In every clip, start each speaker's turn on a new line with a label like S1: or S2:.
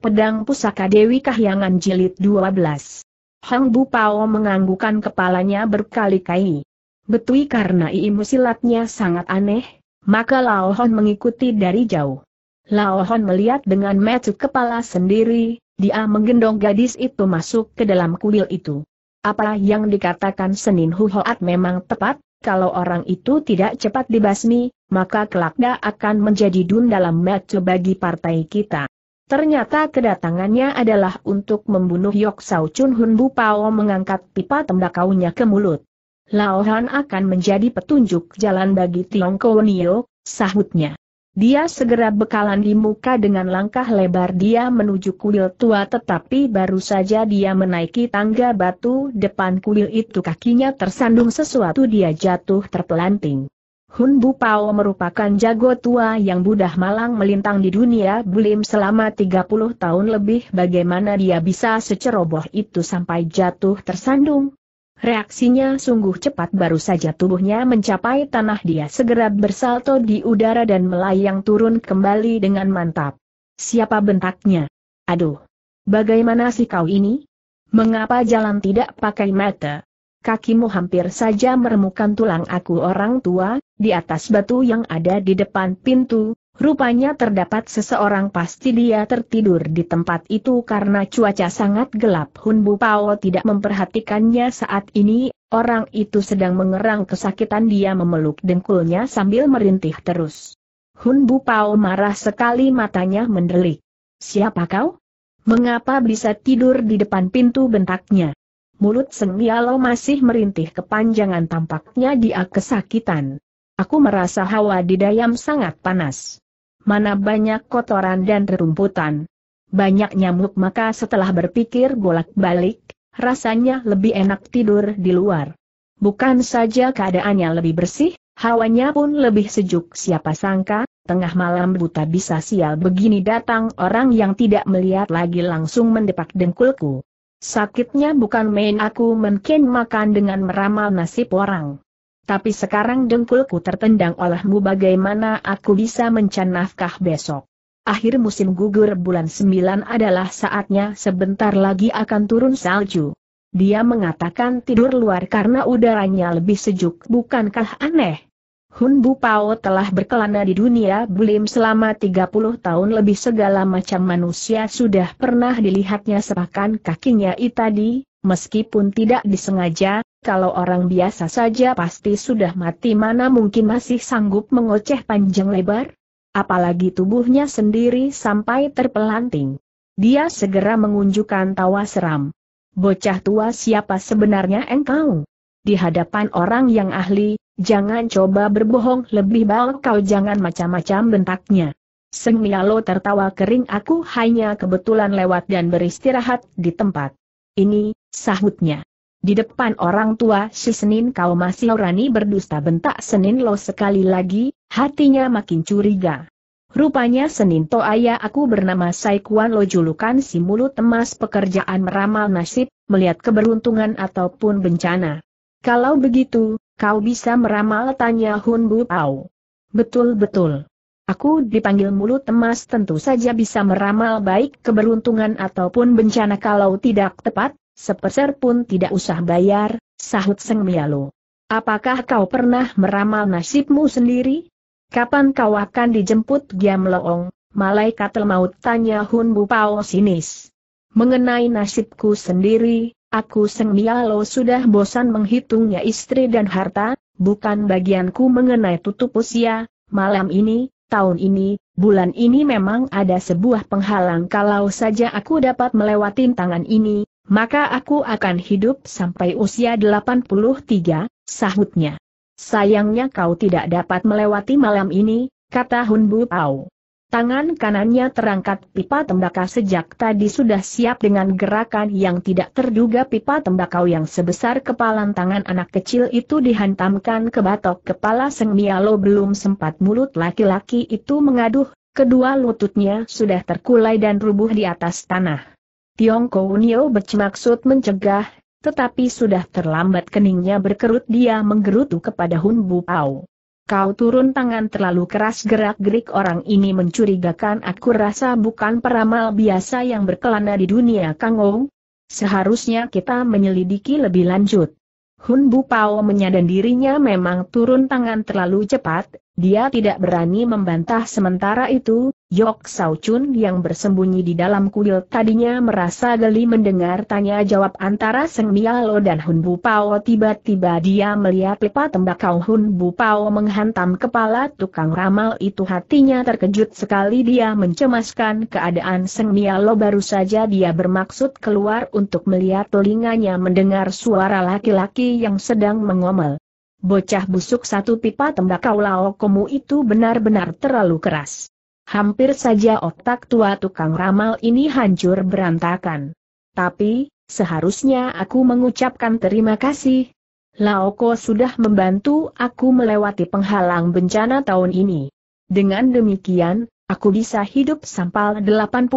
S1: Pedang Pusaka Dewi Kahyangan Jilid 12. Hang Bu Pao menganggukan kepalanya berkali-kali. Betui karena ilmu silatnya sangat aneh, maka Lao mengikuti dari jauh. Lao melihat dengan metu kepala sendiri, dia menggendong gadis itu masuk ke dalam kuil itu. Apa yang dikatakan Senin Huhoat memang tepat, kalau orang itu tidak cepat dibasmi, maka kelak akan menjadi dun dalam metu bagi partai kita. Ternyata kedatangannya adalah untuk membunuh Yok Sao Chun Hun Bu Pao mengangkat pipa tembakaunya ke mulut. Lao Han akan menjadi petunjuk jalan bagi Tiongkok Nio, sahutnya. Dia segera bekalan di muka dengan langkah lebar dia menuju kuil tua tetapi baru saja dia menaiki tangga batu depan kuil itu kakinya tersandung sesuatu dia jatuh terpelanting. Hun Bu Pao merupakan jago tua yang budah malang melintang di dunia bulim selama 30 tahun lebih bagaimana dia bisa seceroboh itu sampai jatuh tersandung. Reaksinya sungguh cepat baru saja tubuhnya mencapai tanah dia segera bersalto di udara dan melayang turun kembali dengan mantap. Siapa bentaknya? Aduh! Bagaimana sih kau ini? Mengapa jalan tidak pakai mata? kakimu hampir saja meremukan tulang aku orang tua, di atas batu yang ada di depan pintu, rupanya terdapat seseorang pasti dia tertidur di tempat itu karena cuaca sangat gelap. Hun bu Pao tidak memperhatikannya saat ini, orang itu sedang mengerang kesakitan dia memeluk dengkulnya sambil merintih terus. Hun bu Pao marah sekali matanya mendelik. Siapa kau? Mengapa bisa tidur di depan pintu bentaknya? Mulut Senggialo masih merintih kepanjangan tampaknya dia kesakitan. Aku merasa hawa di dayam sangat panas. Mana banyak kotoran dan rerumputan. Banyak nyamuk maka setelah berpikir bolak-balik, rasanya lebih enak tidur di luar. Bukan saja keadaannya lebih bersih, hawanya pun lebih sejuk siapa sangka, tengah malam buta bisa sial begini datang orang yang tidak melihat lagi langsung mendepak dengkulku. Sakitnya bukan main aku mungkin makan dengan meramal nasib orang. Tapi sekarang dengkulku tertendang olehmu bagaimana aku bisa mencan besok. Akhir musim gugur bulan sembilan adalah saatnya sebentar lagi akan turun salju. Dia mengatakan tidur luar karena udaranya lebih sejuk bukankah aneh? Hun Bu Pao telah berkelana di dunia bulim selama 30 tahun lebih segala macam manusia sudah pernah dilihatnya sepakan kakinya itadi, meskipun tidak disengaja, kalau orang biasa saja pasti sudah mati mana mungkin masih sanggup mengoceh panjang lebar? Apalagi tubuhnya sendiri sampai terpelanting. Dia segera mengunjukkan tawa seram. Bocah tua siapa sebenarnya engkau? Di hadapan orang yang ahli, Jangan coba berbohong, lebih baik kau jangan macam-macam bentaknya. Seng Mialo tertawa kering aku hanya kebetulan lewat dan beristirahat di tempat. Ini, sahutnya. Di depan orang tua si Senin kau masih orani berdusta bentak Senin lo sekali lagi, hatinya makin curiga. Rupanya Senin to ayah aku bernama Saikuan Lo julukan si mulut emas pekerjaan meramal nasib, melihat keberuntungan ataupun bencana. Kalau begitu, Kau bisa meramal tanya Hun Bu Pao. Betul-betul. Aku dipanggil mulut emas tentu saja bisa meramal baik keberuntungan ataupun bencana kalau tidak tepat, sepeser pun tidak usah bayar, sahut Seng Mialo. Apakah kau pernah meramal nasibmu sendiri? Kapan kau akan dijemput Giam Leong, malaikat maut tanya Hun Bu Pao sinis. Mengenai nasibku sendiri, Aku Seng Mialo sudah bosan menghitungnya istri dan harta, bukan bagianku mengenai tutup usia, malam ini, tahun ini, bulan ini memang ada sebuah penghalang kalau saja aku dapat melewati tangan ini, maka aku akan hidup sampai usia 83, sahutnya. Sayangnya kau tidak dapat melewati malam ini, kata Hun Bu Pao. Tangan kanannya terangkat pipa tembakau sejak tadi sudah siap dengan gerakan yang tidak terduga pipa tembakau yang sebesar kepalan tangan anak kecil itu dihantamkan ke batok kepala Seng Mialo belum sempat mulut laki-laki itu mengaduh, kedua lututnya sudah terkulai dan rubuh di atas tanah. Tiongko Unio bermaksud mencegah, tetapi sudah terlambat keningnya berkerut dia menggerutu kepada Hun Bu Pao. Kau turun tangan terlalu keras gerak-gerik orang ini mencurigakan aku rasa bukan peramal biasa yang berkelana di dunia Kang Ou. Seharusnya kita menyelidiki lebih lanjut. Hun Bu Pao menyadari dirinya memang turun tangan terlalu cepat, dia tidak berani membantah sementara itu, Yok Sao Chun yang bersembunyi di dalam kuil tadinya merasa geli mendengar tanya jawab antara Seng Mialo dan Hun Bu Pao tiba-tiba dia melihat pipa tembakau Hun Bu Pao menghantam kepala tukang ramal itu hatinya terkejut sekali dia mencemaskan keadaan Seng Mialo baru saja dia bermaksud keluar untuk melihat telinganya mendengar suara laki-laki yang sedang mengomel. Bocah busuk satu pipa tembakau komu itu benar-benar terlalu keras. Hampir saja otak tua tukang ramal ini hancur berantakan. Tapi, seharusnya aku mengucapkan terima kasih. Laoko sudah membantu aku melewati penghalang bencana tahun ini. Dengan demikian, Aku bisa hidup sampal 83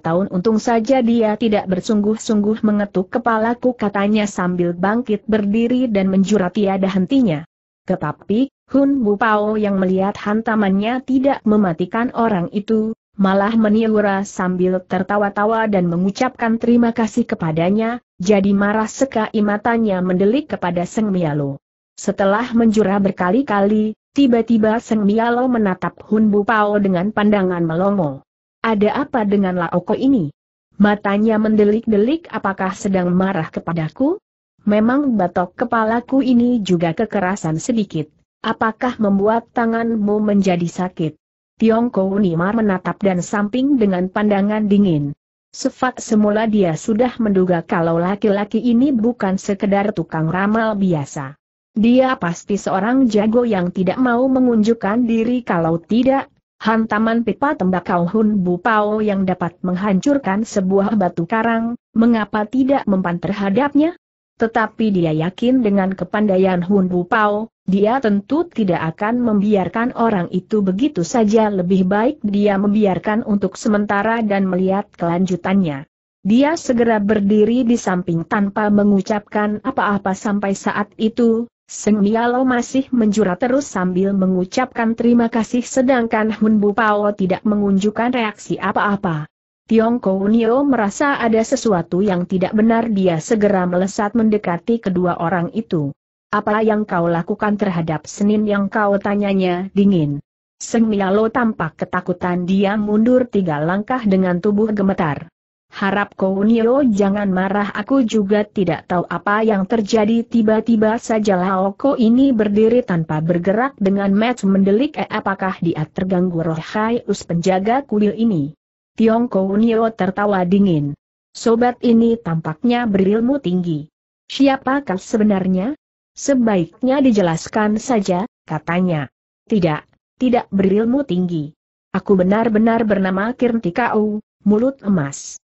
S1: tahun untung saja dia tidak bersungguh-sungguh mengetuk kepalaku katanya sambil bangkit berdiri dan menjurat tiada hentinya. Tetapi, Hun Bu Pao yang melihat hantamannya tidak mematikan orang itu, malah meniura sambil tertawa-tawa dan mengucapkan terima kasih kepadanya, jadi marah sekali matanya mendelik kepada Seng Mialo. Setelah menjura berkali-kali, Tiba-tiba Seng Mialo menatap Hun Bu Pao dengan pandangan melongo. Ada apa dengan Laoko ini? Matanya mendelik-delik apakah sedang marah kepadaku? Memang batok kepalaku ini juga kekerasan sedikit. Apakah membuat tanganmu menjadi sakit? Tiongko Unimar menatap dan samping dengan pandangan dingin. Sefat semula dia sudah menduga kalau laki-laki ini bukan sekedar tukang ramal biasa. Dia pasti seorang jago yang tidak mau mengunjukkan diri kalau tidak, hantaman pipa tembakau Hun Bu Pao yang dapat menghancurkan sebuah batu karang, mengapa tidak mempan terhadapnya? Tetapi dia yakin dengan kepandaian Hun Bu Pao, dia tentu tidak akan membiarkan orang itu begitu saja lebih baik dia membiarkan untuk sementara dan melihat kelanjutannya. Dia segera berdiri di samping tanpa mengucapkan apa-apa sampai saat itu, Seng Mialo masih menjura terus sambil mengucapkan terima kasih sedangkan Hun Bu Pao tidak mengunjukkan reaksi apa-apa. Tiong Kounio merasa ada sesuatu yang tidak benar dia segera melesat mendekati kedua orang itu. Apa yang kau lakukan terhadap Senin yang kau tanyanya dingin. Seng Mialo tampak ketakutan dia mundur tiga langkah dengan tubuh gemetar. Harap kau Nio jangan marah aku juga tidak tahu apa yang terjadi tiba-tiba saja Laoko ini berdiri tanpa bergerak dengan match mendelik eh, apakah dia terganggu Rohaius penjaga kuil ini. Tiong kau Nio tertawa dingin. Sobat ini tampaknya berilmu tinggi. Siapakah sebenarnya? Sebaiknya dijelaskan saja, katanya. Tidak, tidak berilmu tinggi. Aku benar-benar bernama Kirtikau, mulut emas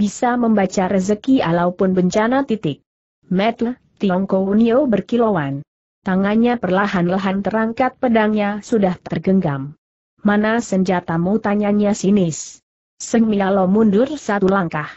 S1: bisa membaca rezeki alaupun bencana titik. Metle, Tiongkok Unio berkilauan. Tangannya perlahan-lahan terangkat pedangnya sudah tergenggam. Mana senjatamu tanyanya sinis. Seng Mialo mundur satu langkah.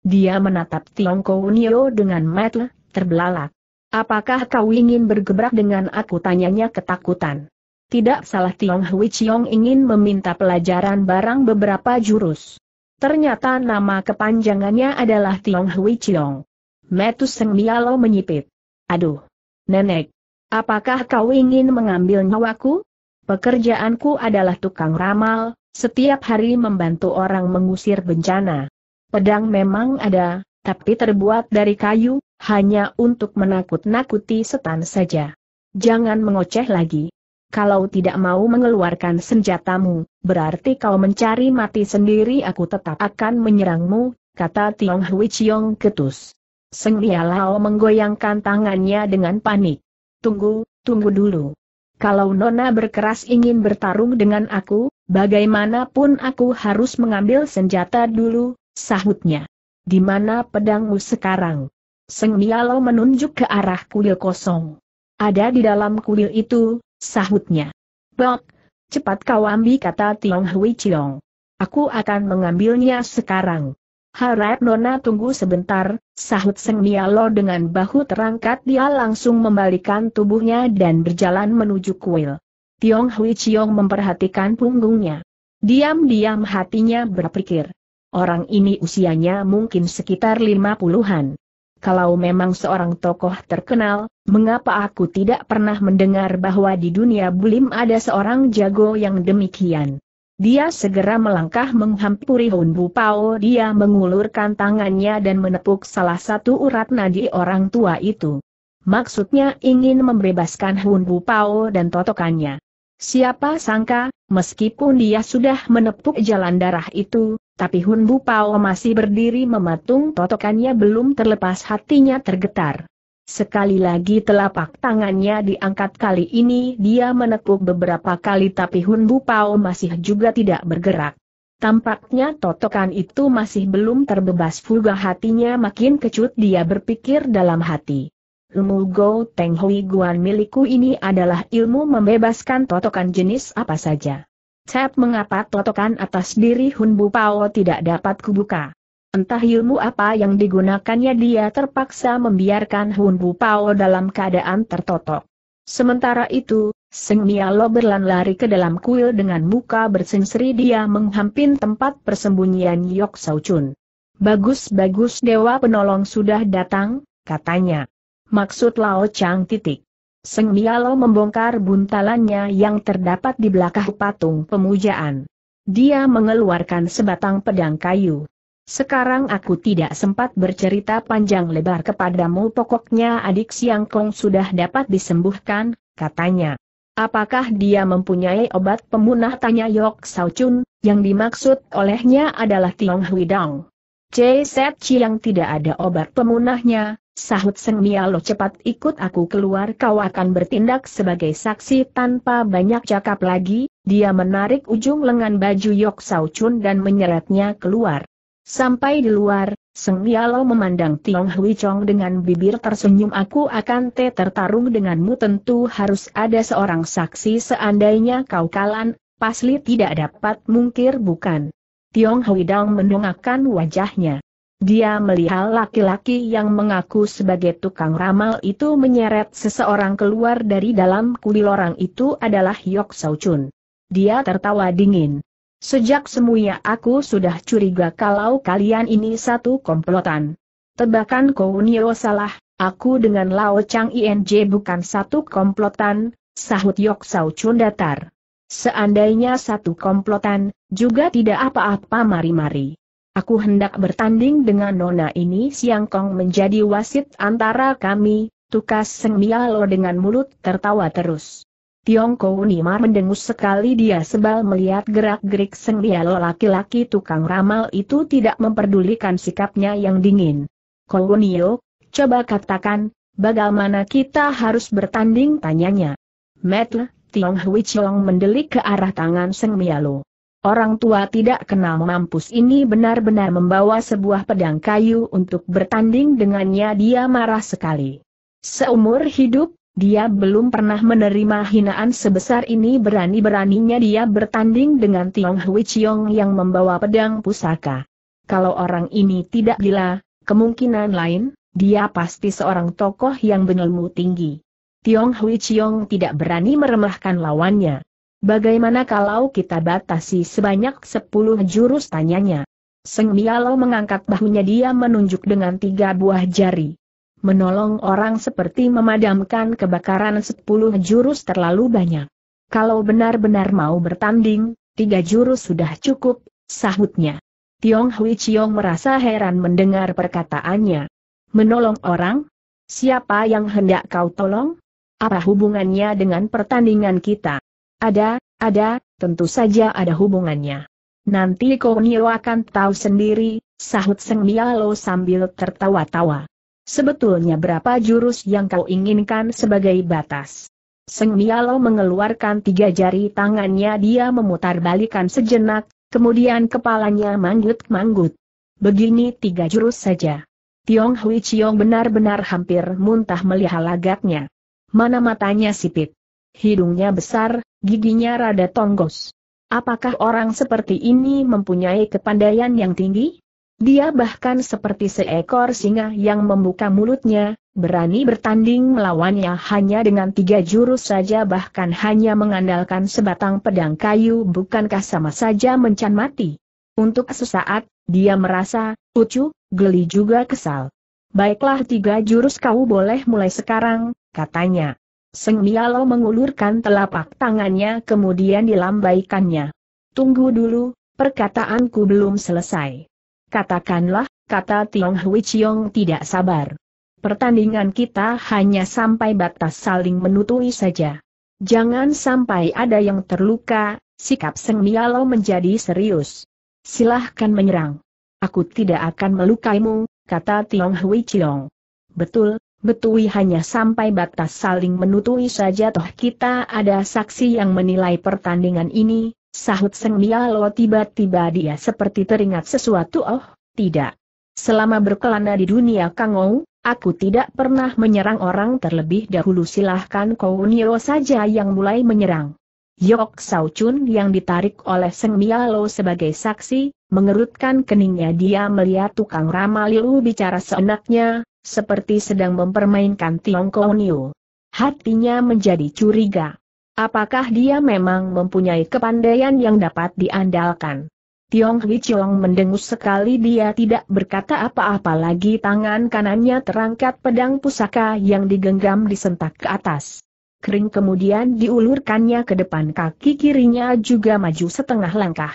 S1: Dia menatap Tiongkok Unio dengan metle, terbelalak. Apakah kau ingin bergebrak dengan aku tanyanya ketakutan. Tidak salah Tiong Hui Chiong ingin meminta pelajaran barang beberapa jurus. Ternyata nama kepanjangannya adalah Tiong Hui Chiong. Metus Seng Mialo menyipit. Aduh. Nenek. Apakah kau ingin mengambil nyawaku? Pekerjaanku adalah tukang ramal, setiap hari membantu orang mengusir bencana. Pedang memang ada, tapi terbuat dari kayu, hanya untuk menakut-nakuti setan saja. Jangan mengoceh lagi kalau tidak mau mengeluarkan senjatamu, berarti kau mencari mati sendiri aku tetap akan menyerangmu, kata Tiong Hui Chiong ketus. Seng Lia Lao menggoyangkan tangannya dengan panik. Tunggu, tunggu dulu. Kalau Nona berkeras ingin bertarung dengan aku, bagaimanapun aku harus mengambil senjata dulu, sahutnya. Di mana pedangmu sekarang? Seng Lia Lao menunjuk ke arah kuil kosong. Ada di dalam kuil itu, sahutnya. Bok, cepat kau ambil kata Tiong Hui Chiong. Aku akan mengambilnya sekarang. Harap Nona tunggu sebentar, sahut Seng Lo dengan bahu terangkat dia langsung membalikan tubuhnya dan berjalan menuju kuil. Tiong Hui Chiong memperhatikan punggungnya. Diam-diam hatinya berpikir. Orang ini usianya mungkin sekitar lima puluhan kalau memang seorang tokoh terkenal, mengapa aku tidak pernah mendengar bahwa di dunia bulim ada seorang jago yang demikian? Dia segera melangkah menghampiri Hun Bu Pao. Dia mengulurkan tangannya dan menepuk salah satu urat nadi orang tua itu. Maksudnya ingin membebaskan Hun Bu Pao dan totokannya. Siapa sangka, meskipun dia sudah menepuk jalan darah itu, tapi Hun Bu Pao masih berdiri mematung totokannya belum terlepas hatinya tergetar. Sekali lagi telapak tangannya diangkat kali ini dia menekuk beberapa kali tapi Hun Bu Pao masih juga tidak bergerak. Tampaknya totokan itu masih belum terbebas fuga hatinya makin kecut dia berpikir dalam hati. Ilmu Go Teng Hui Guan milikku ini adalah ilmu membebaskan totokan jenis apa saja. Cep mengapa totokan atas diri Hun Bu Pao tidak dapat kubuka. Entah ilmu apa yang digunakannya dia terpaksa membiarkan Hun Bu Pao dalam keadaan tertotok. Sementara itu, Seng Mialo berlan lari ke dalam kuil dengan muka bersinseri dia menghampin tempat persembunyian Yok Sau Chun. Bagus-bagus dewa penolong sudah datang, katanya. Maksud Lao Chang titik. Seng Mialo membongkar buntalannya yang terdapat di belakang patung pemujaan. Dia mengeluarkan sebatang pedang kayu. Sekarang aku tidak sempat bercerita panjang lebar kepadamu pokoknya adik Siang Kong sudah dapat disembuhkan, katanya. Apakah dia mempunyai obat pemunah tanya Yok Sao Chun, yang dimaksud olehnya adalah Tiong Hui Dong. C. Set Chiang tidak ada obat pemunahnya, Sahut Seng Mialo cepat ikut aku keluar kau akan bertindak sebagai saksi tanpa banyak cakap lagi, dia menarik ujung lengan baju Yok Sao Chun dan menyeretnya keluar. Sampai di luar, Seng Mialo memandang Tiong Hui Chong dengan bibir tersenyum aku akan te tertarung denganmu tentu harus ada seorang saksi seandainya kau kalan, Pasli tidak dapat mungkir bukan. Tiong Hui Dang mendongakkan wajahnya. Dia melihat laki-laki yang mengaku sebagai tukang ramal itu menyeret seseorang keluar dari dalam kuil orang itu adalah Yok Sao Chun. Dia tertawa dingin. Sejak semuanya aku sudah curiga kalau kalian ini satu komplotan. Tebakan kau Kounio salah, aku dengan Lao Chang INJ bukan satu komplotan, sahut Yok Sao Chun datar. Seandainya satu komplotan, juga tidak apa-apa mari-mari. Aku hendak bertanding dengan nona ini Siang Kong menjadi wasit antara kami, tukas Seng Mialo dengan mulut tertawa terus. Tiongko Unimar mendengus sekali dia sebal melihat gerak-gerik Seng Mialo laki-laki tukang ramal itu tidak memperdulikan sikapnya yang dingin. Nio, coba katakan, bagaimana kita harus bertanding tanyanya. Metle, Tiong Hui Chong mendelik ke arah tangan Seng Mialo. Orang tua tidak kenal mampus ini benar-benar membawa sebuah pedang kayu untuk bertanding dengannya dia marah sekali. Seumur hidup, dia belum pernah menerima hinaan sebesar ini berani-beraninya dia bertanding dengan Tiong Hui Chiong yang membawa pedang pusaka. Kalau orang ini tidak gila, kemungkinan lain, dia pasti seorang tokoh yang berilmu tinggi. Tiong Hui Chiong tidak berani meremahkan lawannya. Bagaimana kalau kita batasi sebanyak sepuluh jurus tanyanya? Seng Mialo mengangkat bahunya dia menunjuk dengan tiga buah jari. Menolong orang seperti memadamkan kebakaran sepuluh jurus terlalu banyak. Kalau benar-benar mau bertanding, tiga jurus sudah cukup, sahutnya. Tiong Hui Chiong merasa heran mendengar perkataannya. Menolong orang? Siapa yang hendak kau tolong? Apa hubungannya dengan pertandingan kita? Ada, ada, tentu saja ada hubungannya. Nanti Kornio akan tahu sendiri, sahut Seng Mialo sambil tertawa-tawa. Sebetulnya berapa jurus yang kau inginkan sebagai batas? Seng Mialo mengeluarkan tiga jari tangannya dia memutar balikan sejenak, kemudian kepalanya manggut-manggut. Begini tiga jurus saja. Tiong Hui Chiong benar-benar hampir muntah melihat lagatnya. Mana matanya sipit. Hidungnya besar, Giginya rada tonggos. Apakah orang seperti ini mempunyai kepandaian yang tinggi? Dia bahkan seperti seekor singa yang membuka mulutnya, berani bertanding melawannya hanya dengan tiga jurus saja bahkan hanya mengandalkan sebatang pedang kayu bukankah sama saja mencan mati. Untuk sesaat, dia merasa, ucu, geli juga kesal. Baiklah tiga jurus kau boleh mulai sekarang, katanya. Seng Mialo mengulurkan telapak tangannya kemudian dilambaikannya. Tunggu dulu, perkataanku belum selesai. Katakanlah, kata Tiong Hui Chiong tidak sabar. Pertandingan kita hanya sampai batas saling menutui saja. Jangan sampai ada yang terluka, sikap Seng Mialo menjadi serius. Silahkan menyerang. Aku tidak akan melukaimu, kata Tiong Hui Chiong. Betul, betui hanya sampai batas saling menutui saja toh kita ada saksi yang menilai pertandingan ini, sahut Seng Mialo tiba-tiba dia seperti teringat sesuatu oh, tidak. Selama berkelana di dunia Kangou, aku tidak pernah menyerang orang terlebih dahulu silahkan Kou Nio saja yang mulai menyerang. Yok Sao Chun yang ditarik oleh Seng Mialo sebagai saksi, mengerutkan keningnya dia melihat tukang ramal Liu bicara seenaknya, seperti sedang mempermainkan Tiong Kouniu. Hatinya menjadi curiga. Apakah dia memang mempunyai kepandaian yang dapat diandalkan? Tiong Hui Chong mendengus sekali dia tidak berkata apa-apa lagi tangan kanannya terangkat pedang pusaka yang digenggam disentak ke atas. Kering kemudian diulurkannya ke depan kaki kirinya juga maju setengah langkah.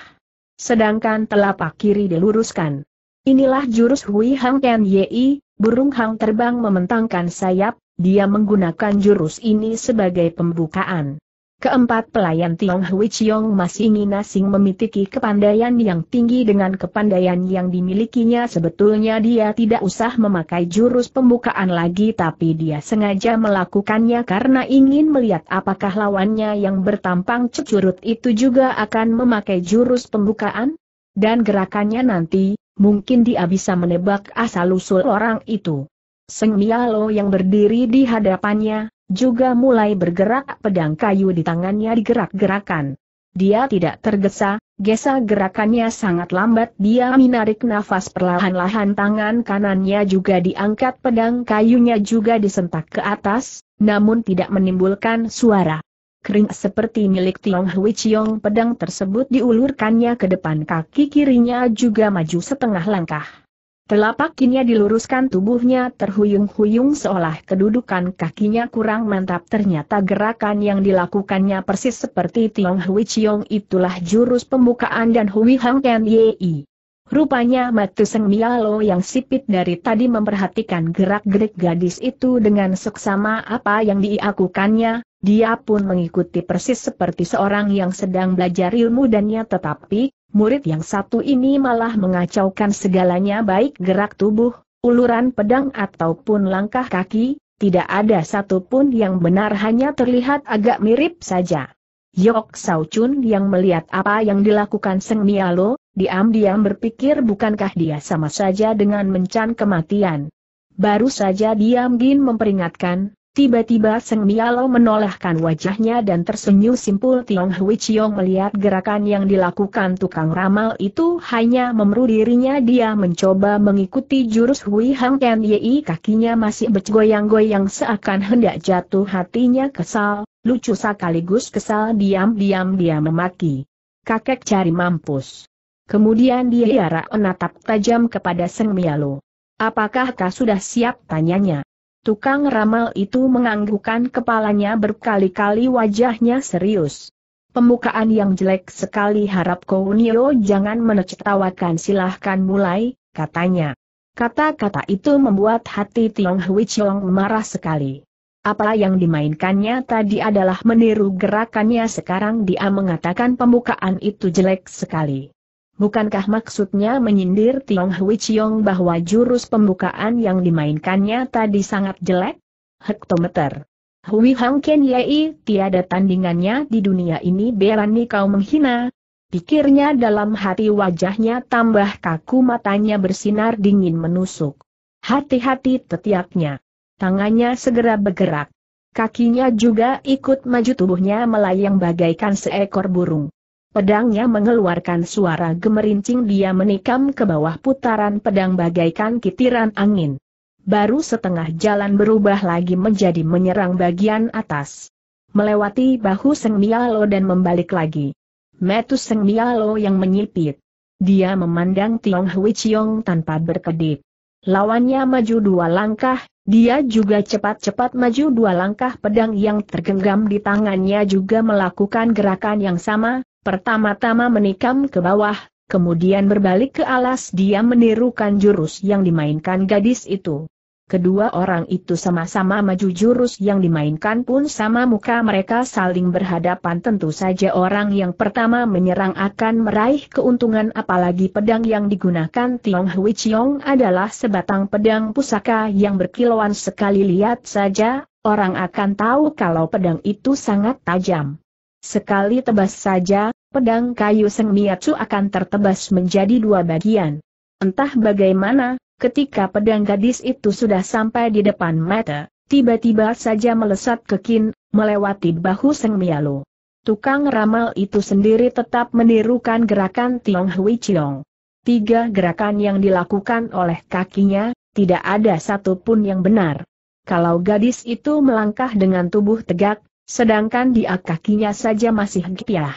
S1: Sedangkan telapak kiri diluruskan. Inilah jurus Hui Hang Yan Yi, burung hang terbang mementangkan sayap, dia menggunakan jurus ini sebagai pembukaan. Keempat pelayan Tiong Hui Chiong masih ingin asing memitiki kepandaian yang tinggi dengan kepandaian yang dimilikinya sebetulnya dia tidak usah memakai jurus pembukaan lagi tapi dia sengaja melakukannya karena ingin melihat apakah lawannya yang bertampang cecurut itu juga akan memakai jurus pembukaan. Dan gerakannya nanti, mungkin dia bisa menebak asal-usul orang itu. Seng Mialo yang berdiri di hadapannya, juga mulai bergerak pedang kayu di tangannya digerak-gerakan. Dia tidak tergesa, gesa gerakannya sangat lambat dia menarik nafas perlahan-lahan tangan kanannya juga diangkat pedang kayunya juga disentak ke atas, namun tidak menimbulkan suara kering seperti milik Tiong Hui Chiong pedang tersebut diulurkannya ke depan kaki kirinya juga maju setengah langkah. Telapak kinya diluruskan tubuhnya terhuyung-huyung seolah kedudukan kakinya kurang mantap ternyata gerakan yang dilakukannya persis seperti Tiong Hui Chiong itulah jurus pembukaan dan Hui Hang Ken Yei. Rupanya Seng Mialo yang sipit dari tadi memperhatikan gerak-gerik gadis itu dengan seksama apa yang diakukannya, dia pun mengikuti persis seperti seorang yang sedang belajar ilmu dannya tetapi, murid yang satu ini malah mengacaukan segalanya baik gerak tubuh, uluran pedang ataupun langkah kaki, tidak ada satupun yang benar hanya terlihat agak mirip saja. Yok Sao Chun yang melihat apa yang dilakukan Seng Mialo, diam-diam berpikir bukankah dia sama saja dengan mencan kematian. Baru saja Diam Gin memperingatkan, Tiba-tiba Seng Mialo menolehkan wajahnya dan tersenyum simpul Tiong Hui Chiong melihat gerakan yang dilakukan tukang ramal itu hanya memeru dirinya dia mencoba mengikuti jurus Hui Hang Tian Yi kakinya masih bergoyang-goyang seakan hendak jatuh hatinya kesal, lucu sekaligus kesal diam-diam dia memaki. Kakek cari mampus. Kemudian dia arah menatap tajam kepada Seng Mialo. Apakah kau sudah siap tanyanya? Tukang ramal itu menganggukkan kepalanya berkali-kali wajahnya serius. Pemukaan yang jelek sekali harap Kounio jangan menecetawakan silahkan mulai, katanya. Kata-kata itu membuat hati Tiong Hui Chong marah sekali. Apa yang dimainkannya tadi adalah meniru gerakannya sekarang dia mengatakan pemukaan itu jelek sekali. Bukankah maksudnya menyindir Tiong Hui Chiong bahwa jurus pembukaan yang dimainkannya tadi sangat jelek? Hektometer. Hui Hang Ken Yei, tiada tandingannya di dunia ini berani kau menghina. Pikirnya dalam hati wajahnya tambah kaku matanya bersinar dingin menusuk. Hati-hati tetiaknya. Tangannya segera bergerak. Kakinya juga ikut maju tubuhnya melayang bagaikan seekor burung. Pedangnya mengeluarkan suara gemerincing dia menikam ke bawah putaran pedang bagaikan kitiran angin. Baru setengah jalan berubah lagi menjadi menyerang bagian atas. Melewati bahu Seng Mialo dan membalik lagi. Metus Seng Mialo yang menyipit. Dia memandang Tiong Hui Chiong tanpa berkedip. Lawannya maju dua langkah, dia juga cepat-cepat maju dua langkah pedang yang tergenggam di tangannya juga melakukan gerakan yang sama, Pertama-tama menikam ke bawah, kemudian berbalik ke alas dia menirukan jurus yang dimainkan gadis itu. Kedua orang itu sama-sama maju jurus yang dimainkan pun sama muka mereka saling berhadapan tentu saja orang yang pertama menyerang akan meraih keuntungan apalagi pedang yang digunakan Tiong Hui Chiong adalah sebatang pedang pusaka yang berkilauan sekali lihat saja, orang akan tahu kalau pedang itu sangat tajam. Sekali tebas saja, pedang kayu Seng Miatsu akan tertebas menjadi dua bagian. Entah bagaimana, ketika pedang gadis itu sudah sampai di depan mata, tiba-tiba saja melesat ke kin, melewati bahu Seng Mialu. Tukang ramal itu sendiri tetap menirukan gerakan Tiong Hui Chiong. Tiga gerakan yang dilakukan oleh kakinya, tidak ada satupun yang benar. Kalau gadis itu melangkah dengan tubuh tegak, sedangkan di kakinya saja masih gipiah.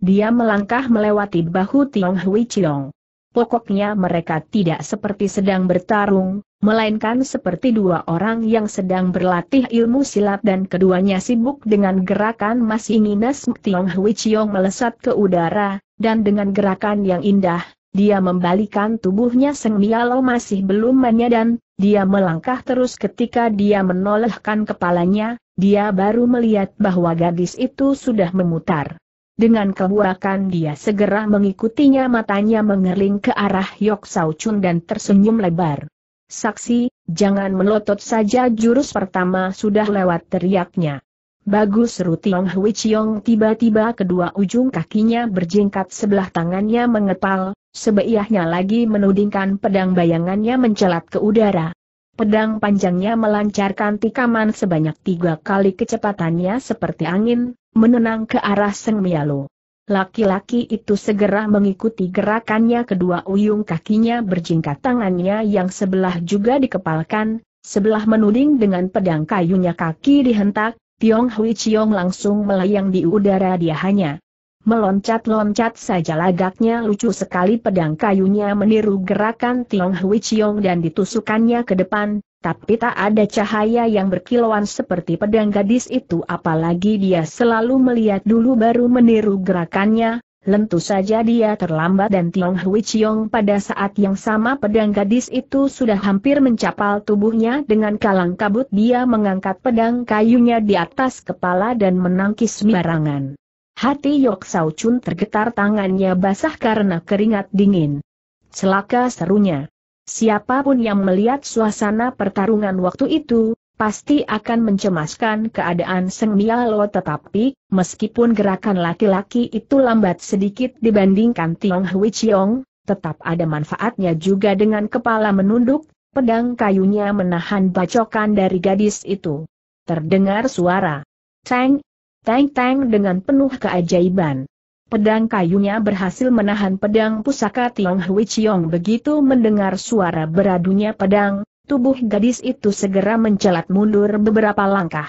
S1: Dia melangkah melewati bahu Tiong Hui Chiong. Pokoknya mereka tidak seperti sedang bertarung, melainkan seperti dua orang yang sedang berlatih ilmu silat dan keduanya sibuk dengan gerakan Mas Inginas Tiong Hui Chiong melesat ke udara, dan dengan gerakan yang indah, dia membalikan tubuhnya Seng Mialo masih belum menyadan, dia melangkah terus ketika dia menolehkan kepalanya, dia baru melihat bahwa gadis itu sudah memutar. Dengan kebuakan dia segera mengikutinya matanya mengerling ke arah Yok Sao Chun dan tersenyum lebar. Saksi, jangan melotot saja jurus pertama sudah lewat teriaknya. Bagus seru Tiong Hui Chiong tiba-tiba kedua ujung kakinya berjingkat sebelah tangannya mengepal, sebeiahnya lagi menudingkan pedang bayangannya mencelat ke udara. Pedang panjangnya melancarkan tikaman sebanyak tiga kali kecepatannya seperti angin, menenang ke arah Seng Mialo. Laki-laki itu segera mengikuti gerakannya kedua uyung kakinya berjingkat tangannya yang sebelah juga dikepalkan, sebelah menuding dengan pedang kayunya kaki dihentak, Tiong Hui Chiong langsung melayang di udara dia hanya Meloncat-loncat saja lagaknya lucu sekali pedang kayunya meniru gerakan Tiong Hui Chiong dan ditusukannya ke depan, tapi tak ada cahaya yang berkilauan seperti pedang gadis itu apalagi dia selalu melihat dulu baru meniru gerakannya, Lentu saja dia terlambat dan Tiong Hui Chiong pada saat yang sama pedang gadis itu sudah hampir mencapal tubuhnya dengan kalang kabut dia mengangkat pedang kayunya di atas kepala dan menangkis sembarangan. Hati Yok Sao Chun tergetar tangannya basah karena keringat dingin. Celaka serunya. Siapapun yang melihat suasana pertarungan waktu itu, pasti akan mencemaskan keadaan Seng Mialo tetapi, meskipun gerakan laki-laki itu lambat sedikit dibandingkan Tiong Hui Chiong, tetap ada manfaatnya juga dengan kepala menunduk, pedang kayunya menahan bacokan dari gadis itu. Terdengar suara. Tang. Teng-teng dengan penuh keajaiban. Pedang kayunya berhasil menahan pedang pusaka Tiong Hui Chiong begitu mendengar suara beradunya pedang, tubuh gadis itu segera mencelat mundur beberapa langkah.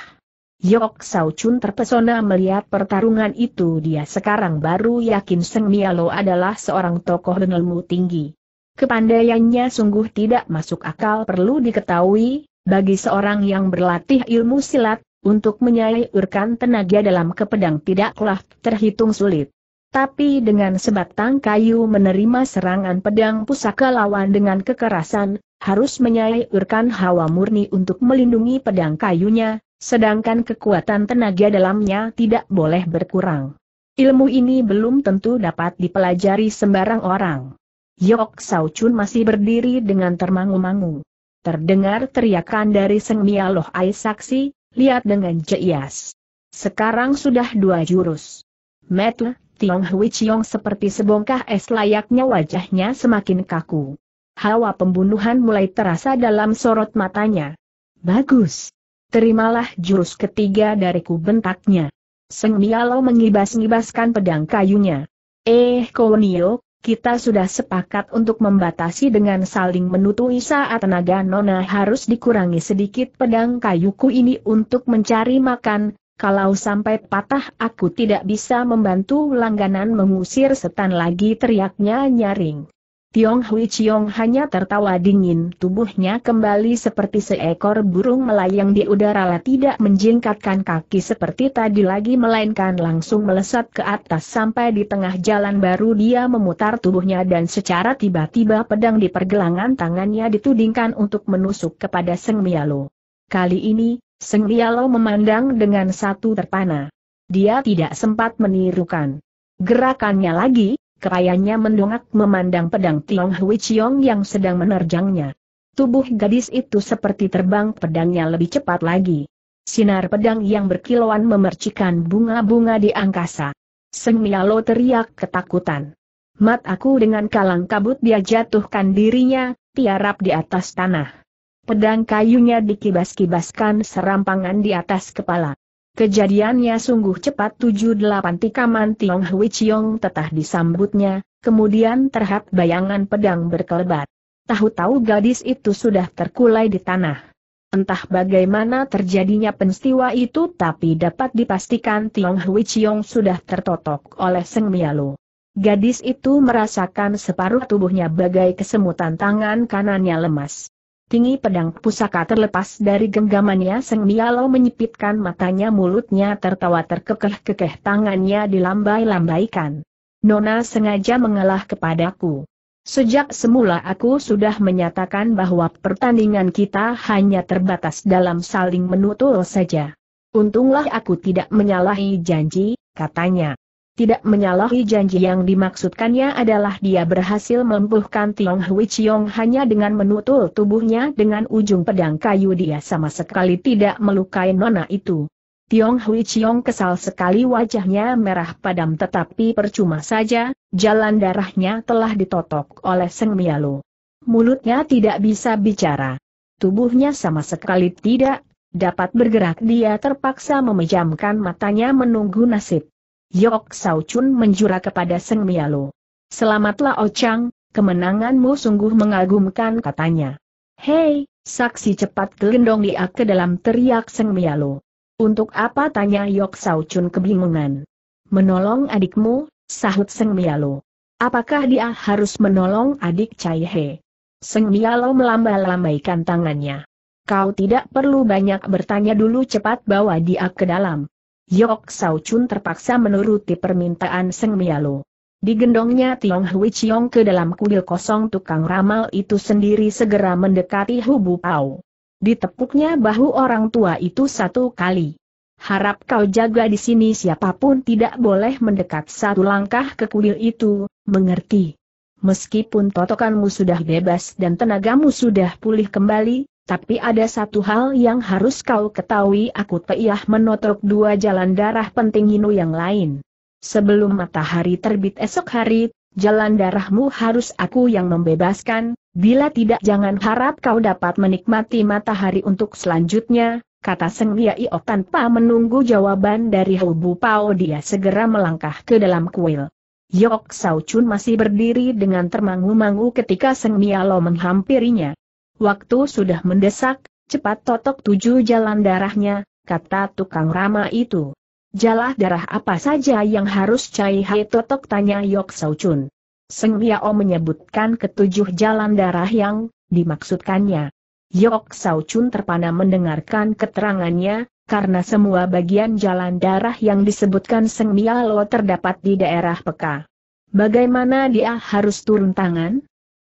S1: Yok Sao Chun terpesona melihat pertarungan itu dia sekarang baru yakin Seng Mialo adalah seorang tokoh ilmu tinggi. Kepandaiannya sungguh tidak masuk akal perlu diketahui, bagi seorang yang berlatih ilmu silat, untuk menyayurkan tenaga dalam pedang tidaklah terhitung sulit. Tapi dengan sebatang kayu menerima serangan pedang pusaka lawan dengan kekerasan, harus menyayurkan hawa murni untuk melindungi pedang kayunya, sedangkan kekuatan tenaga dalamnya tidak boleh berkurang. Ilmu ini belum tentu dapat dipelajari sembarang orang. Yok Sao Chun masih berdiri dengan termangu-mangu. Terdengar teriakan dari Seng Mialoh Ai Saksi, Lihat dengan jelas. Sekarang sudah dua jurus. Metu, Tiong Hui Chiong seperti sebongkah es layaknya wajahnya semakin kaku. Hawa pembunuhan mulai terasa dalam sorot matanya. Bagus. Terimalah jurus ketiga dariku bentaknya. Seng Mialo mengibas-ngibaskan pedang kayunya. Eh Konio, kita sudah sepakat untuk membatasi dengan saling menutupi saat tenaga Nona harus dikurangi sedikit pedang kayuku ini untuk mencari makan, kalau sampai patah aku tidak bisa membantu langganan mengusir setan lagi teriaknya nyaring. Tiong Hui Chiong hanya tertawa dingin tubuhnya kembali seperti seekor burung melayang di udara lah tidak menjingkatkan kaki seperti tadi lagi melainkan langsung melesat ke atas sampai di tengah jalan baru dia memutar tubuhnya dan secara tiba-tiba pedang di pergelangan tangannya ditudingkan untuk menusuk kepada Seng Mialo. Kali ini, Seng Mialo memandang dengan satu terpana. Dia tidak sempat menirukan gerakannya lagi, kerayanya mendongak memandang pedang Tiong Hui Chiong yang sedang menerjangnya. Tubuh gadis itu seperti terbang pedangnya lebih cepat lagi. Sinar pedang yang berkilauan memercikan bunga-bunga di angkasa. Seng Mialo teriak ketakutan. Mat aku dengan kalang kabut dia jatuhkan dirinya, tiarap di atas tanah. Pedang kayunya dikibas-kibaskan serampangan di atas kepala. Kejadiannya sungguh cepat Tujuh delapan tikaman Tiong Hui Chiong tetah disambutnya, kemudian terhad bayangan pedang berkelebat. Tahu-tahu gadis itu sudah terkulai di tanah. Entah bagaimana terjadinya peristiwa itu tapi dapat dipastikan Tiong Hui Chiong sudah tertotok oleh Seng Mialu. Gadis itu merasakan separuh tubuhnya bagai kesemutan tangan kanannya lemas. Tinggi pedang pusaka terlepas dari genggamannya Seng Mialo menyipitkan matanya mulutnya tertawa terkekeh-kekeh tangannya dilambai-lambaikan. Nona sengaja mengalah kepadaku. Sejak semula aku sudah menyatakan bahwa pertandingan kita hanya terbatas dalam saling menutul saja. Untunglah aku tidak menyalahi janji, katanya tidak menyalahi janji yang dimaksudkannya adalah dia berhasil melumpuhkan Tiong Hui Chiong hanya dengan menutul tubuhnya dengan ujung pedang kayu dia sama sekali tidak melukai nona itu. Tiong Hui Chiong kesal sekali wajahnya merah padam tetapi percuma saja, jalan darahnya telah ditotok oleh Seng Mialo. Mulutnya tidak bisa bicara. Tubuhnya sama sekali tidak dapat bergerak dia terpaksa memejamkan matanya menunggu nasib. Yok Sao Chun menjura kepada Seng Mialo. Selamatlah Ochang, oh kemenanganmu sungguh mengagumkan katanya. Hei, saksi cepat gelendong dia ke dalam teriak Seng Mialo. Untuk apa tanya Yok Sao Chun kebingungan. Menolong adikmu, sahut Seng Mialo. Apakah dia harus menolong adik Chai He? Seng Mialo melambai lambaikan tangannya. Kau tidak perlu banyak bertanya dulu cepat bawa dia ke dalam. Yok Sao Chun terpaksa menuruti permintaan Seng Mialo. Digendongnya Tiong Hui Chiong ke dalam kuil kosong tukang ramal itu sendiri segera mendekati Hubu Pau. Ditepuknya bahu orang tua itu satu kali. Harap kau jaga di sini siapapun tidak boleh mendekat satu langkah ke kuil itu, mengerti. Meskipun totokanmu sudah bebas dan tenagamu sudah pulih kembali, tapi ada satu hal yang harus kau ketahui aku telah menotok dua jalan darah penting Hino yang lain. Sebelum matahari terbit esok hari, jalan darahmu harus aku yang membebaskan, bila tidak jangan harap kau dapat menikmati matahari untuk selanjutnya, kata Seng Yao tanpa menunggu jawaban dari Hubu Pao dia segera melangkah ke dalam kuil. Yok Sao Chun masih berdiri dengan termangu-mangu ketika Seng Mialo menghampirinya. Waktu sudah mendesak, cepat totok tujuh jalan darahnya, kata tukang rama itu. Jalah darah apa saja yang harus Cai Hai totok tanya Yok Sau Chun. Seng Miao menyebutkan ketujuh jalan darah yang dimaksudkannya. Yok Sau Chun terpana mendengarkan keterangannya, karena semua bagian jalan darah yang disebutkan Seng Miao terdapat di daerah peka. Bagaimana dia harus turun tangan?